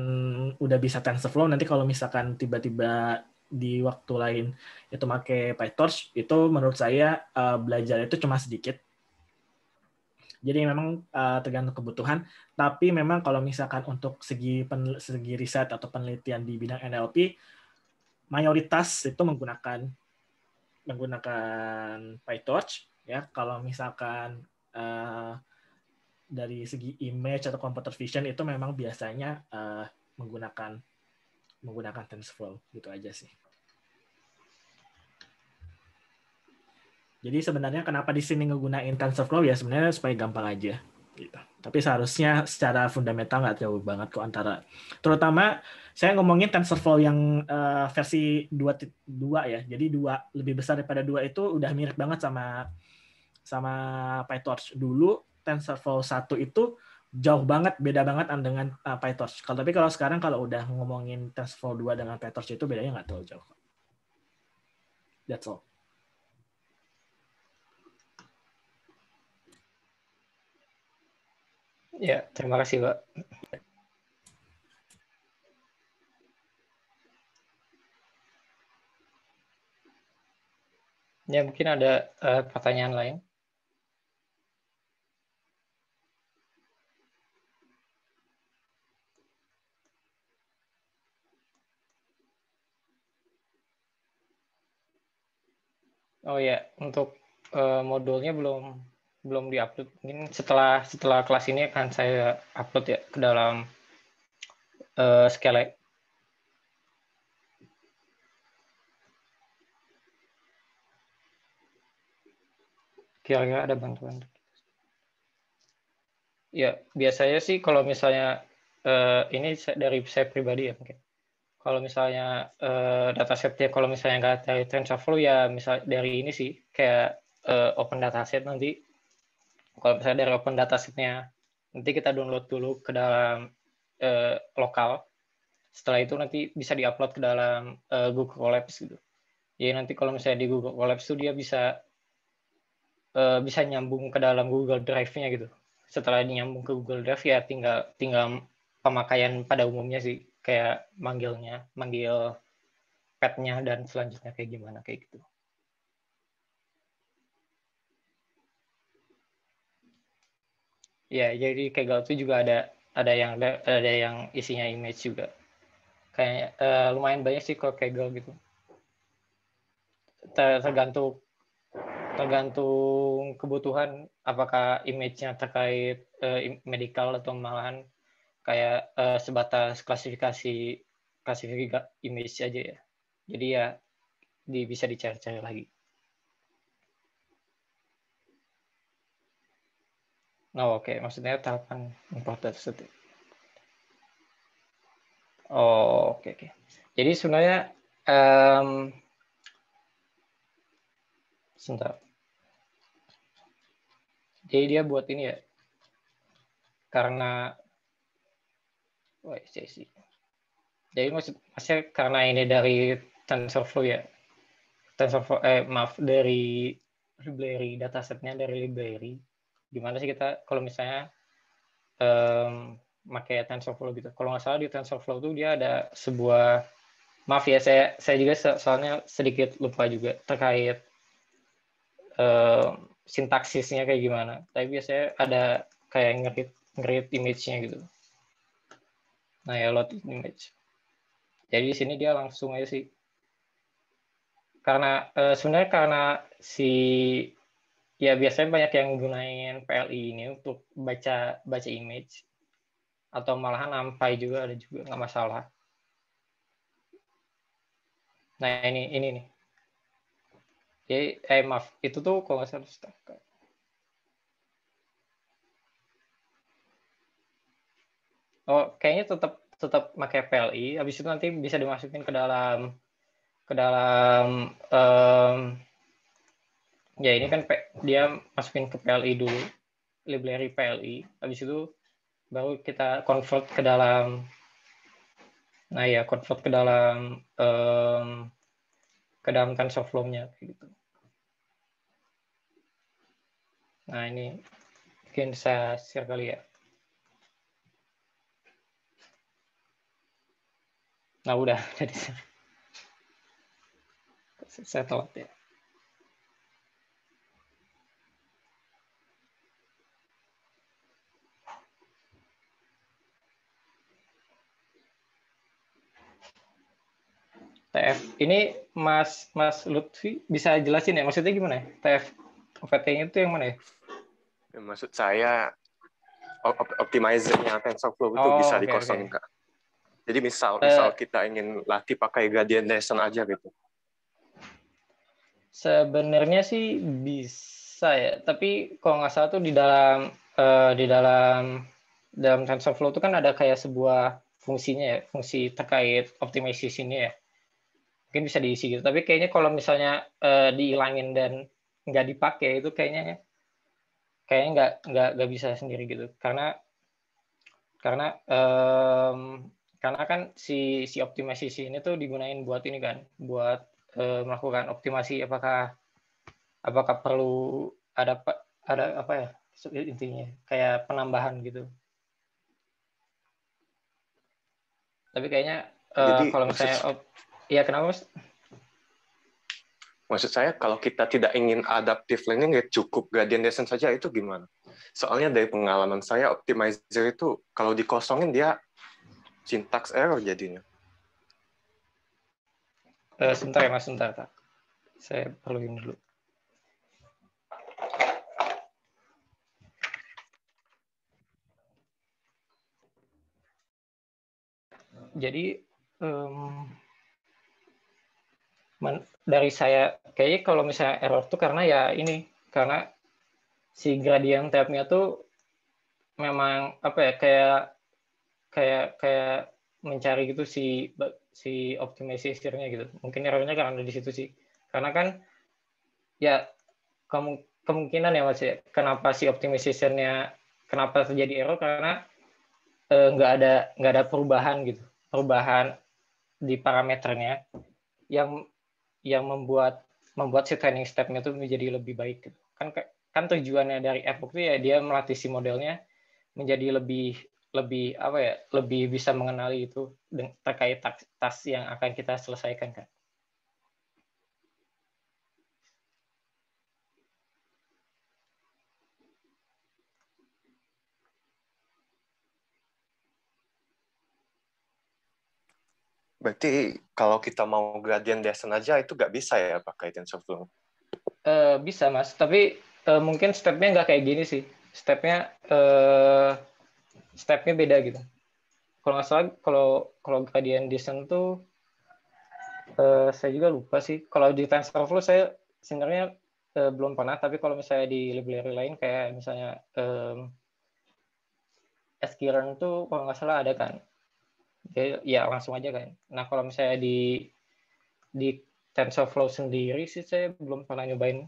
udah bisa TensorFlow nanti kalau misalkan tiba-tiba di waktu lain itu pakai PyTorch itu menurut saya uh, belajar itu cuma sedikit jadi memang uh, tergantung kebutuhan tapi memang kalau misalkan untuk segi pen, segi riset atau penelitian di bidang NLP mayoritas itu menggunakan menggunakan PyTorch ya kalau misalkan uh, dari segi image atau computer vision itu memang biasanya uh, menggunakan menggunakan TensorFlow gitu aja sih. Jadi sebenarnya kenapa di sini ngegunain TensorFlow ya sebenarnya supaya gampang aja gitu. Tapi seharusnya secara fundamental nggak jauh banget kok antara terutama saya ngomongin TensorFlow yang uh, versi 2.2 ya. Jadi dua lebih besar daripada dua itu udah mirip banget sama sama PyTorch dulu TensorFlow 1 itu jauh banget beda banget dengan uh, PyTorch. Kalau tapi kalau sekarang kalau udah ngomongin TensorFlow 2 dengan PyTorch itu bedanya nggak terlalu jauh. That's all. Ya, terima kasih, Pak. Ya, mungkin ada uh, pertanyaan lain. Oh ya, untuk uh, modulnya belum belum diupload. Mungkin setelah setelah kelas ini akan saya upload ya ke dalam uh, eh, skala. Kira-kira ada bantuan. Ya, biasanya sih kalau misalnya uh, ini dari saya pribadi ya mungkin kalau misalnya uh, eh, datasetnya kalau misalnya nggak ada TensorFlow ya misal dari ini sih kayak uh, open dataset nanti kalau misalnya dari open datasetnya nanti kita download dulu ke dalam uh, lokal setelah itu nanti bisa diupload ke dalam uh, Google Collabs gitu jadi nanti kalau misalnya di Google Collabs itu dia bisa uh, bisa nyambung ke dalam Google Drive-nya gitu setelah nyambung ke Google Drive ya tinggal tinggal pemakaian pada umumnya sih kayak manggilnya, manggil petnya dan selanjutnya kayak gimana kayak gitu. Ya, jadi kegel itu juga ada ada yang ada, yang isinya image juga. Kayak uh, lumayan banyak sih kalau Kegel gitu. Ter, tergantung tergantung kebutuhan apakah image-nya terkait uh, medical atau malahan kayak uh, sebatas klasifikasi klasifikasi image aja ya. Jadi ya di, bisa dicari-cari lagi. Oh, oke, okay. maksudnya tahapan importer tersebut. Ya? Oh, oke, okay, oke. Okay. Jadi sebenarnya um, sebentar. Jadi dia buat ini ya. Karena Oh, sih. Jadi maksud, maksudnya karena ini dari TensorFlow ya. TensorFlow eh maaf dari library datasetnya dari library. Gimana sih kita kalau misalnya um, pakai TensorFlow gitu. Kalau nggak salah di TensorFlow tuh dia ada sebuah maaf ya saya saya juga soalnya sedikit lupa juga terkait um, sintaksisnya kayak gimana. Tapi biasanya ada kayak ngerit ngerit image-nya gitu. Nah ya load image. Jadi di sini dia langsung aja sih. Karena eh, sebenarnya karena si ya biasanya banyak yang gunain PLI ini untuk baca baca image atau malahan sampai juga ada juga nggak masalah. Nah ini ini nih. Jadi eh maaf itu tuh kalau nggak salah oh kayaknya tetap tetap pakai PLI habis itu nanti bisa dimasukin ke dalam ke dalam um, ya ini kan dia masukin ke PLI dulu library PLI habis itu baru kita convert ke dalam nah ya convert ke dalam um, ke dalam TensorFlow-nya gitu nah ini mungkin saya share kali ya Nah udah, jadi saya telat ya. TF ini Mas Mas Lutfi bisa jelasin ya maksudnya gimana ya? TF ovt itu yang mana ya? maksud saya optimizer yang TensorFlow itu oh, bisa okay, dikosongkan. okay. Jadi misal uh, misal kita ingin latih pakai Guardian descent aja gitu. Sebenarnya sih bisa ya, tapi kalau nggak salah tuh di dalam uh, di dalam dalam TensorFlow itu kan ada kayak sebuah fungsinya ya, fungsi terkait optimization sini ya. Mungkin bisa diisi gitu. Tapi kayaknya kalau misalnya uh, dihilangin dan nggak dipakai itu kayaknya kayaknya nggak nggak nggak bisa sendiri gitu. Karena karena um, karena kan si si optimasi ini tuh digunain buat ini kan buat e, melakukan optimasi apakah apakah perlu ada ada apa ya intinya kayak penambahan gitu tapi kayaknya eh, Jadi, kalau misalnya maksud, ya kenapa mas maksud saya kalau kita tidak ingin adaptive learning ya cukup gradient descent saja itu gimana soalnya dari pengalaman saya optimizer itu kalau dikosongin dia syntax error jadinya. Uh, sebentar ya Mas, sebentar. Tak. Saya ini dulu. Jadi um, man, dari saya kayaknya kalau misalnya error tuh karena ya ini karena si gradient tabnya tuh memang apa ya kayak kayak kayak mencari gitu si si optimization gitu. Mungkin errornya karena di situ sih. Karena kan ya kamu kemungkinan ya Mas ya, kenapa si optimization kenapa terjadi error karena eh, nggak ada nggak ada perubahan gitu. Perubahan di parameternya yang yang membuat membuat si training step-nya itu menjadi lebih baik gitu. Kan kan tujuannya dari Epoch itu ya dia melatih si modelnya menjadi lebih lebih apa ya lebih bisa mengenali itu terkait tas yang akan kita selesaikan kan? Berarti kalau kita mau gradient descent aja itu nggak bisa ya pakai TensorFlow? Uh, eh, bisa mas, tapi uh, mungkin stepnya nggak kayak gini sih. Stepnya uh, stepnya beda gitu kalau nggak salah kalau kalau gradient descent tuh eh, saya juga lupa sih kalau di TensorFlow saya sebenarnya eh, belum pernah tapi kalau misalnya di library lain kayak misalnya eh, sklearn tuh kalau nggak salah ada kan jadi ya langsung aja kan nah kalau misalnya di di TensorFlow sendiri sih saya belum pernah nyobain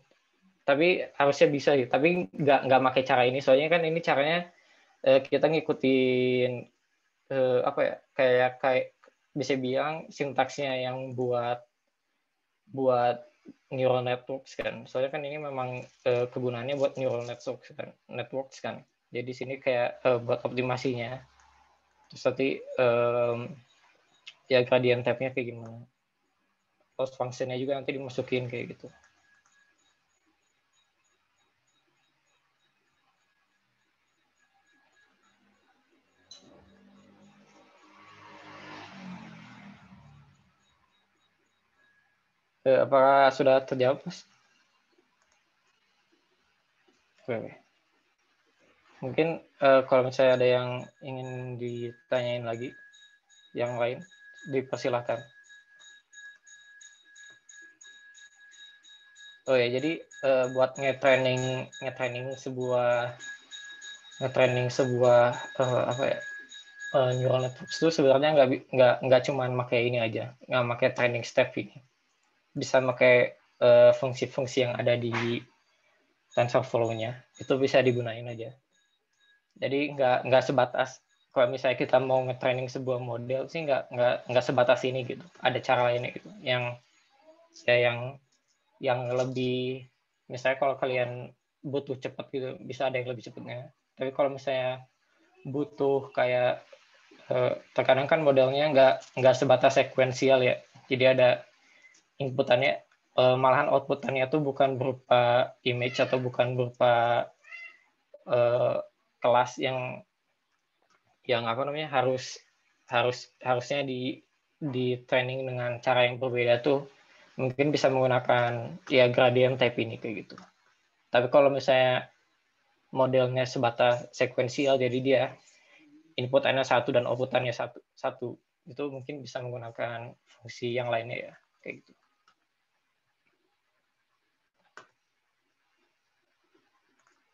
tapi harusnya bisa sih tapi nggak nggak pakai cara ini soalnya kan ini caranya eh, kita ngikutin eh, apa ya kayak kayak bisa bilang sintaksnya yang buat buat neural networks kan soalnya kan ini memang eh, kegunaannya buat neural networks kan networks kan jadi sini kayak eh, buat optimasinya terus nanti eh, ya gradient tapnya kayak gimana function-nya juga nanti dimasukin kayak gitu Eh, apakah sudah terjawab, Mas? Oke. Mungkin eh, kalau misalnya ada yang ingin ditanyain lagi, yang lain, dipersilahkan. Oh ya, jadi eh, buat nge-training nge-training sebuah nge-training sebuah eh, apa ya? Uh, eh, neural networks itu sebenarnya nggak nggak nggak cuma pakai ini aja, nggak pakai training step ini bisa pakai fungsi eh, fungsi-fungsi yang ada di TensorFlow-nya itu bisa digunain aja. Jadi nggak nggak sebatas kalau misalnya kita mau nge-training sebuah model sih nggak nggak nggak sebatas ini gitu. Ada cara lainnya gitu yang saya yang yang lebih misalnya kalau kalian butuh cepat gitu bisa ada yang lebih cepatnya. Tapi kalau misalnya butuh kayak eh, terkadang kan modelnya nggak nggak sebatas sekuensial ya. Jadi ada inputannya uh, malahan outputannya tuh bukan berupa image atau bukan berupa uh, kelas yang yang apa namanya harus harus harusnya di di training dengan cara yang berbeda tuh mungkin bisa menggunakan ya gradient type ini kayak gitu. Tapi kalau misalnya modelnya sebatas sekuensial jadi dia inputannya satu dan outputannya satu, satu itu mungkin bisa menggunakan fungsi yang lainnya ya kayak gitu.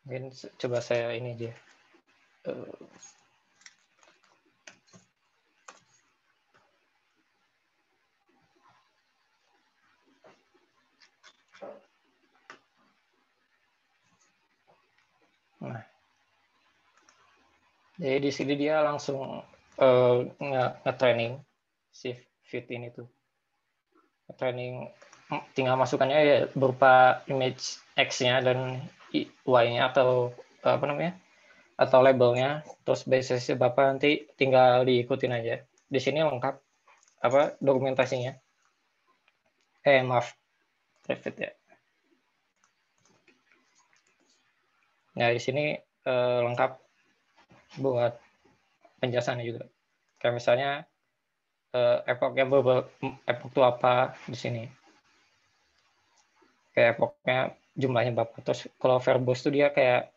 Mungkin coba saya ini dia. Eh. Nah, jadi di sini dia langsung uh, nge-training si fit ini tuh. Nge Training tinggal masukannya ya berupa image X-nya dan UI-nya atau apa namanya atau labelnya terus basisnya bapak nanti tinggal diikutin aja di sini lengkap apa dokumentasinya eh maaf private ya nah di sini eh, lengkap buat penjelasannya juga kayak misalnya eh, epoknya epok itu apa di sini kayak epoknya jumlahnya berapa terus kalau verbose tuh dia kayak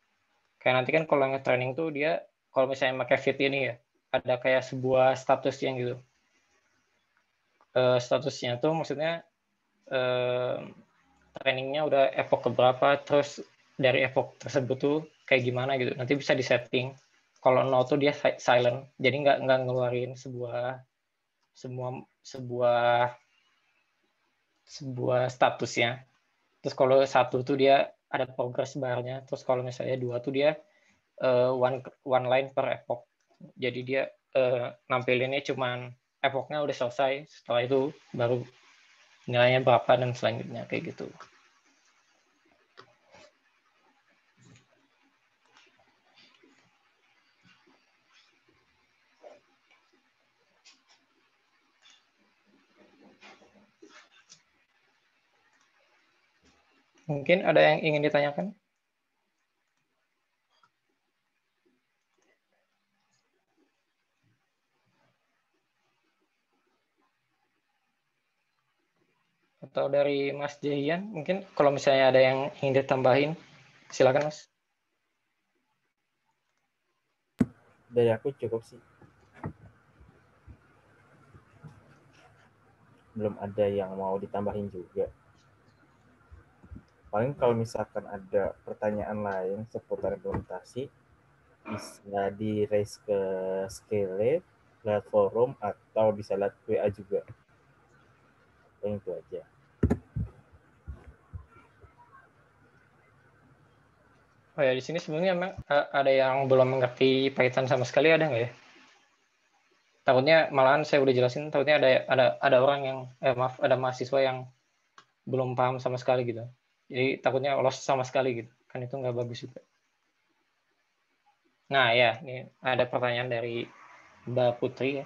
kayak nanti kan kalau nggak training tuh dia kalau misalnya pakai fit ini ya ada kayak sebuah status yang gitu uh, statusnya tuh maksudnya uh, trainingnya udah epoch keberapa terus dari epoch tersebut tuh kayak gimana gitu nanti bisa disetting kalau nol tuh dia silent jadi nggak nggak ngeluarin sebuah semua sebuah sebuah statusnya terus kalau satu tuh dia ada progress barnya terus kalau misalnya dua tuh dia uh, one one line per epoch jadi dia uh, nampilinnya cuman epochnya udah selesai setelah itu baru nilainya berapa dan selanjutnya kayak gitu Mungkin ada yang ingin ditanyakan? atau dari Mas Jehian, mungkin kalau misalnya ada yang ingin ditambahin silakan Mas dari aku cukup sih belum ada yang mau ditambahin juga paling kalau misalkan ada pertanyaan lain seputar implementasi bisa di raise ke Scale, lewat forum atau bisa lihat WA juga. Yang itu aja. Oh ya di sini sebenarnya emang eh, ada yang belum mengerti Python sama sekali ada nggak ya? Takutnya malahan saya udah jelasin, takutnya ada ada ada orang yang eh maaf ada mahasiswa yang belum paham sama sekali gitu. Jadi takutnya lolos sama sekali gitu. Kan itu nggak bagus juga. Nah ya, ini ada pertanyaan dari Mbak Putri ya.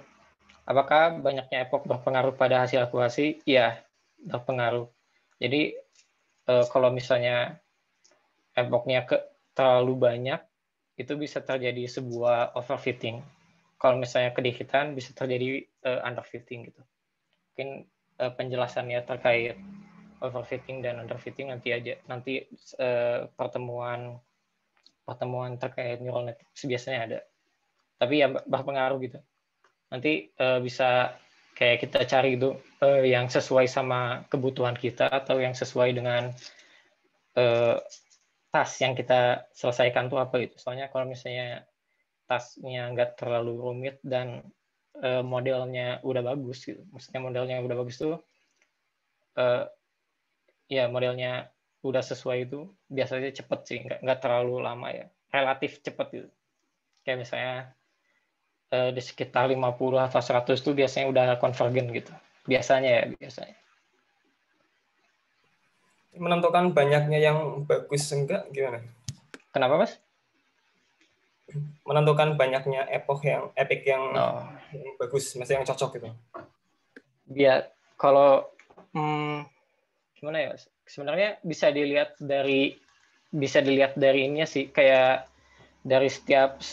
Apakah banyaknya epoch berpengaruh pada hasil akuasi Ya, berpengaruh. Jadi eh, kalau misalnya epochnya ke, terlalu banyak, itu bisa terjadi sebuah overfitting. Kalau misalnya kedikitan, bisa terjadi eh, underfitting gitu. Mungkin eh, penjelasannya terkait overfitting dan underfitting nanti aja nanti uh, pertemuan pertemuan terkait neural network biasanya ada tapi ya berpengaruh gitu nanti uh, bisa kayak kita cari itu uh, yang sesuai sama kebutuhan kita atau yang sesuai dengan uh, tas yang kita selesaikan tuh apa gitu soalnya kalau misalnya tasnya nggak terlalu rumit dan uh, modelnya udah bagus gitu maksudnya modelnya udah bagus tuh uh, ya modelnya udah sesuai itu biasanya cepet sih nggak nggak terlalu lama ya relatif cepet gitu kayak misalnya eh, di sekitar 50 atau 100 itu biasanya udah konvergen gitu biasanya ya biasanya menentukan banyaknya yang bagus enggak gimana kenapa mas menentukan banyaknya epoch yang epic yang, oh. yang bagus masih yang cocok gitu Biar kalau hmm, gimana ya sebenarnya bisa dilihat dari bisa dilihat dari ini sih kayak dari setiap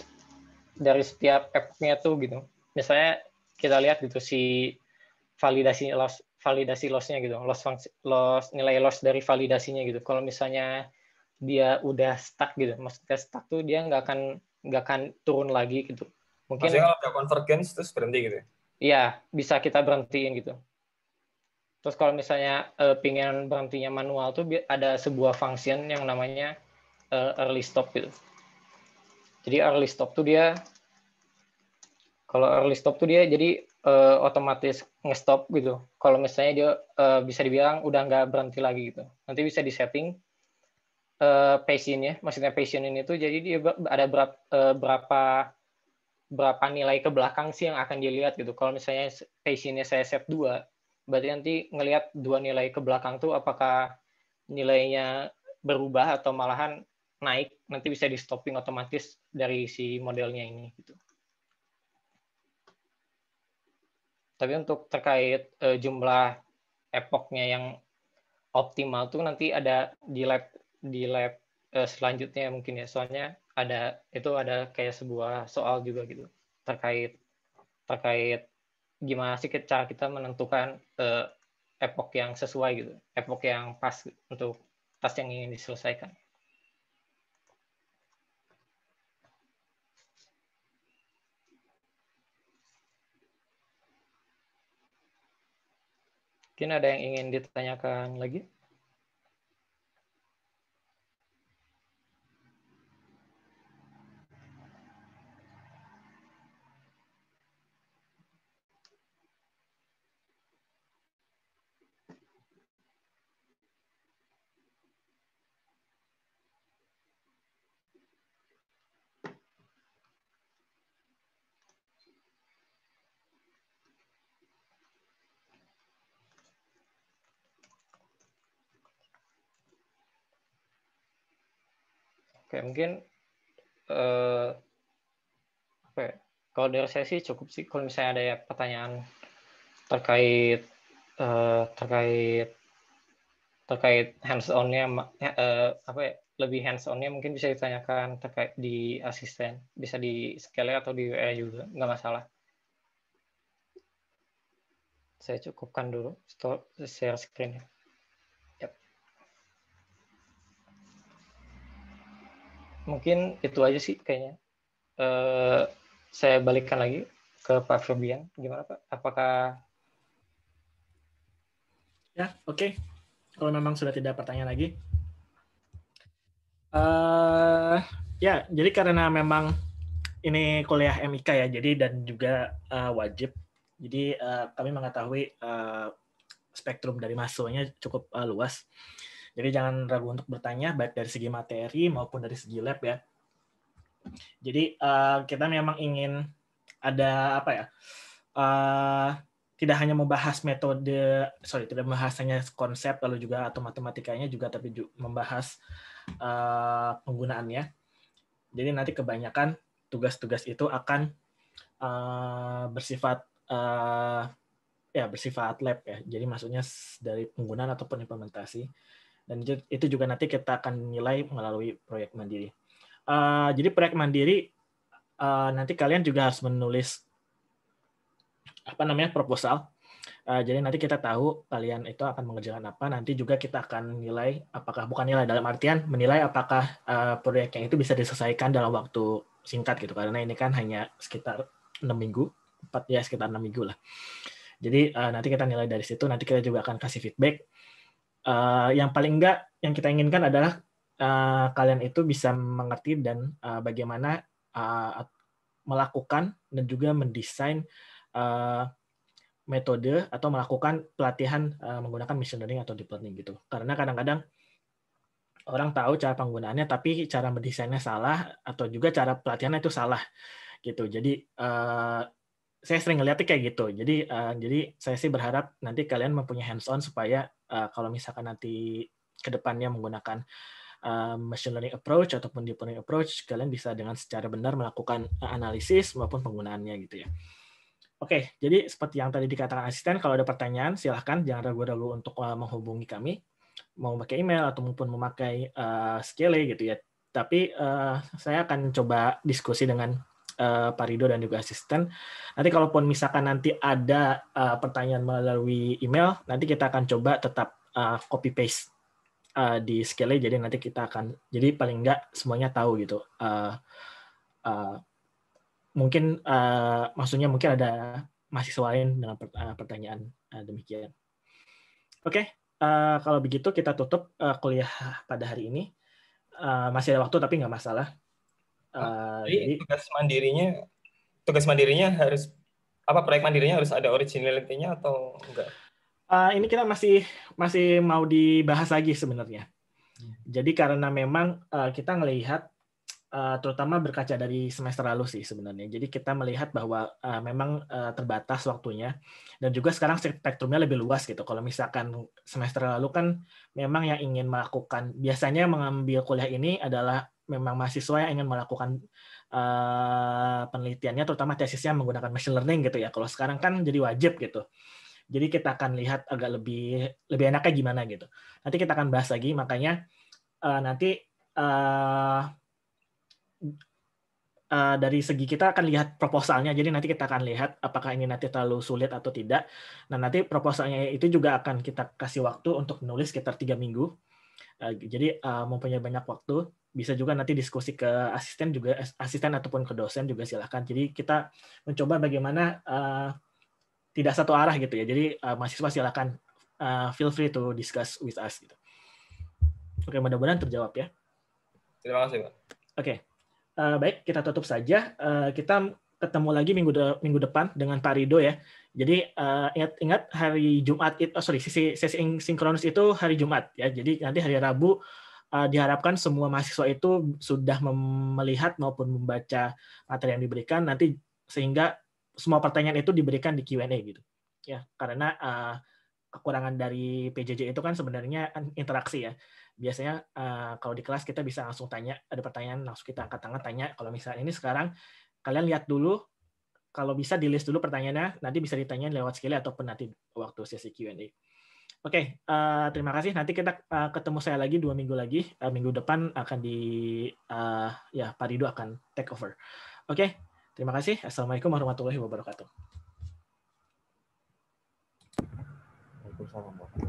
dari setiap epoknya tuh gitu misalnya kita lihat gitu si validasi loss validasi lossnya gitu loss fungsi, loss nilai loss dari validasinya gitu kalau misalnya dia udah stuck gitu maksudnya stuck tuh dia nggak akan nggak akan turun lagi gitu mungkin maksudnya kalau udah convergence terus berhenti gitu ya? iya bisa kita berhentiin gitu Terus kalau misalnya uh, eh, pingin berhentinya manual tuh ada sebuah function yang namanya uh, early stop gitu. Jadi early stop tuh dia kalau early stop tuh dia jadi uh, otomatis ngestop gitu. Kalau misalnya dia uh, bisa dibilang udah nggak berhenti lagi gitu. Nanti bisa disetting uh, passionnya, maksudnya passion ini tuh jadi dia ada berapa, uh, berapa berapa nilai ke belakang sih yang akan dilihat gitu. Kalau misalnya passionnya saya set 2, berarti nanti ngelihat dua nilai ke belakang tuh apakah nilainya berubah atau malahan naik nanti bisa di stopping otomatis dari si modelnya ini gitu. Tapi untuk terkait uh, jumlah epoknya yang optimal tuh nanti ada di lab di lab uh, selanjutnya mungkin ya soalnya ada itu ada kayak sebuah soal juga gitu terkait terkait gimana sih cara kita menentukan uh, epok yang sesuai gitu, epok yang pas untuk tas yang ingin diselesaikan. Mungkin ada yang ingin ditanyakan lagi? ya mungkin uh, apa ya, kalau dari saya sih cukup sih kalau misalnya ada ya pertanyaan terkait uh, terkait terkait hands onnya uh, apa ya, lebih hands onnya mungkin bisa ditanyakan terkait di asisten bisa di scale atau di WA juga nggak masalah saya cukupkan dulu stop share screen mungkin itu aja sih kayaknya. Uh, saya balikkan lagi ke Pak Fabian. Gimana Pak? Apakah ya oke? Okay. Kalau memang sudah tidak pertanyaan lagi. Uh, ya, jadi karena memang ini kuliah MIK ya, jadi dan juga uh, wajib. Jadi uh, kami mengetahui uh, spektrum dari masuknya cukup uh, luas. Jadi jangan ragu untuk bertanya baik dari segi materi maupun dari segi lab ya. Jadi uh, kita memang ingin ada apa ya? Uh, tidak hanya membahas metode, sorry, tidak membahas hanya konsep lalu juga atau matematikanya juga, tapi juga membahas uh, penggunaannya. Jadi nanti kebanyakan tugas-tugas itu akan uh, bersifat uh, ya bersifat lab ya. Jadi maksudnya dari penggunaan ataupun implementasi. Dan itu juga nanti kita akan nilai melalui proyek mandiri. Eh, jadi proyek mandiri eh, nanti kalian juga harus menulis apa namanya proposal. Eh, jadi nanti kita tahu kalian itu akan mengerjakan apa. Nanti juga kita akan nilai apakah bukan nilai dalam artian menilai apakah uh, proyeknya itu bisa diselesaikan dalam waktu singkat gitu. Karena ini kan hanya sekitar enam minggu, empat ya sekitar enam minggu lah. Jadi nanti kita nilai dari situ. Nanti kita juga akan kasih feedback uh, yang paling enggak yang kita inginkan adalah uh, kalian itu bisa mengerti dan uh, bagaimana uh, melakukan dan juga mendesain uh, metode atau melakukan pelatihan uh, menggunakan machine learning atau deep learning gitu. Karena kadang-kadang orang tahu cara penggunaannya tapi cara mendesainnya salah atau juga cara pelatihannya itu salah gitu. Jadi uh, saya sering ngeliatnya kayak gitu. Jadi uh, jadi saya sih berharap nanti kalian mempunyai hands on supaya uh, kalau misalkan nanti kedepannya menggunakan uh, machine learning approach ataupun deep learning approach, kalian bisa dengan secara benar melakukan eh, analisis maupun penggunaannya gitu ya. Oke, jadi seperti yang tadi dikatakan asisten, kalau ada pertanyaan silahkan jangan ragu-ragu untuk uh, menghubungi kami, mau pakai email ataupun memakai uh, skele gitu ya. Tapi uh, saya akan coba diskusi dengan uh, Pak Rido dan juga asisten. Nanti kalaupun misalkan nanti ada eh, pertanyaan melalui email, nanti kita akan coba tetap eh, copy paste di scale jadi nanti kita akan jadi paling enggak semuanya tahu gitu. mungkin maksudnya mungkin ada mahasiswa lain dengan pertanyaan demikian. Oke, kalau begitu kita tutup kuliah pada hari ini. masih ada waktu tapi nggak masalah Ah, eh, jadi, jadi tugas mandirinya tugas mandirinya harus apa proyek mandirinya harus ada originality-nya atau enggak? Uh, ini kita masih masih mau dibahas lagi sebenarnya. Hmm. Jadi karena memang uh, kita melihat uh, eh, terutama berkaca dari semester lalu sih sebenarnya. Jadi kita melihat bahwa uh, memang uh, terbatas waktunya dan juga sekarang spektrumnya lebih luas gitu. Kalau misalkan semester lalu kan memang yang ingin melakukan biasanya mengambil kuliah ini adalah memang mahasiswa yang ingin melakukan uh, penelitiannya, terutama tesisnya menggunakan machine learning gitu ya. Kalau sekarang kan jadi wajib gitu. Jadi kita akan lihat agak lebih lebih enaknya gimana gitu. Nanti kita akan bahas lagi, makanya uh, nanti uh, uh, dari segi kita akan lihat proposalnya. Jadi nanti kita akan lihat apakah ini nanti terlalu sulit atau tidak. Nah nanti proposalnya itu juga akan kita kasih waktu untuk menulis sekitar tiga minggu. jadi mempunyai banyak waktu bisa juga nanti diskusi ke asisten juga eh, asisten ataupun ke dosen juga silahkan jadi kita mencoba bagaimana uh, tidak satu arah gitu ya jadi uh, mahasiswa silahkan uh, feel free to discuss with us gitu oke mudah-mudahan terjawab ya terima kasih pak oke uh, baik kita tutup saja uh, kita ketemu lagi minggu de minggu depan dengan Pak Rido ya jadi uh, ingat ingat hari Jumat itu oh, sorry sesi sesi sinkronus itu hari Jumat ya jadi nanti hari Rabu uh, diharapkan semua mahasiswa itu sudah melihat maupun membaca materi yang diberikan nanti sehingga semua pertanyaan itu diberikan di Q&A gitu ya karena uh, kekurangan dari PJJ itu kan sebenarnya kan interaksi ya biasanya uh, kalau di kelas kita bisa langsung tanya ada pertanyaan langsung kita angkat tangan tanya kalau misalnya ini sekarang kalian lihat dulu kalau bisa di list dulu pertanyaannya nanti bisa ditanyain lewat skill ataupun nanti waktu sesi Q&A. Oke, okay, uh, eh, terima kasih. Nanti kita uh, ketemu saya lagi dua minggu lagi. Uh, minggu depan akan di uh, ya Pak Ridho akan take over. Oke, okay, terima kasih. Assalamualaikum warahmatullahi wabarakatuh.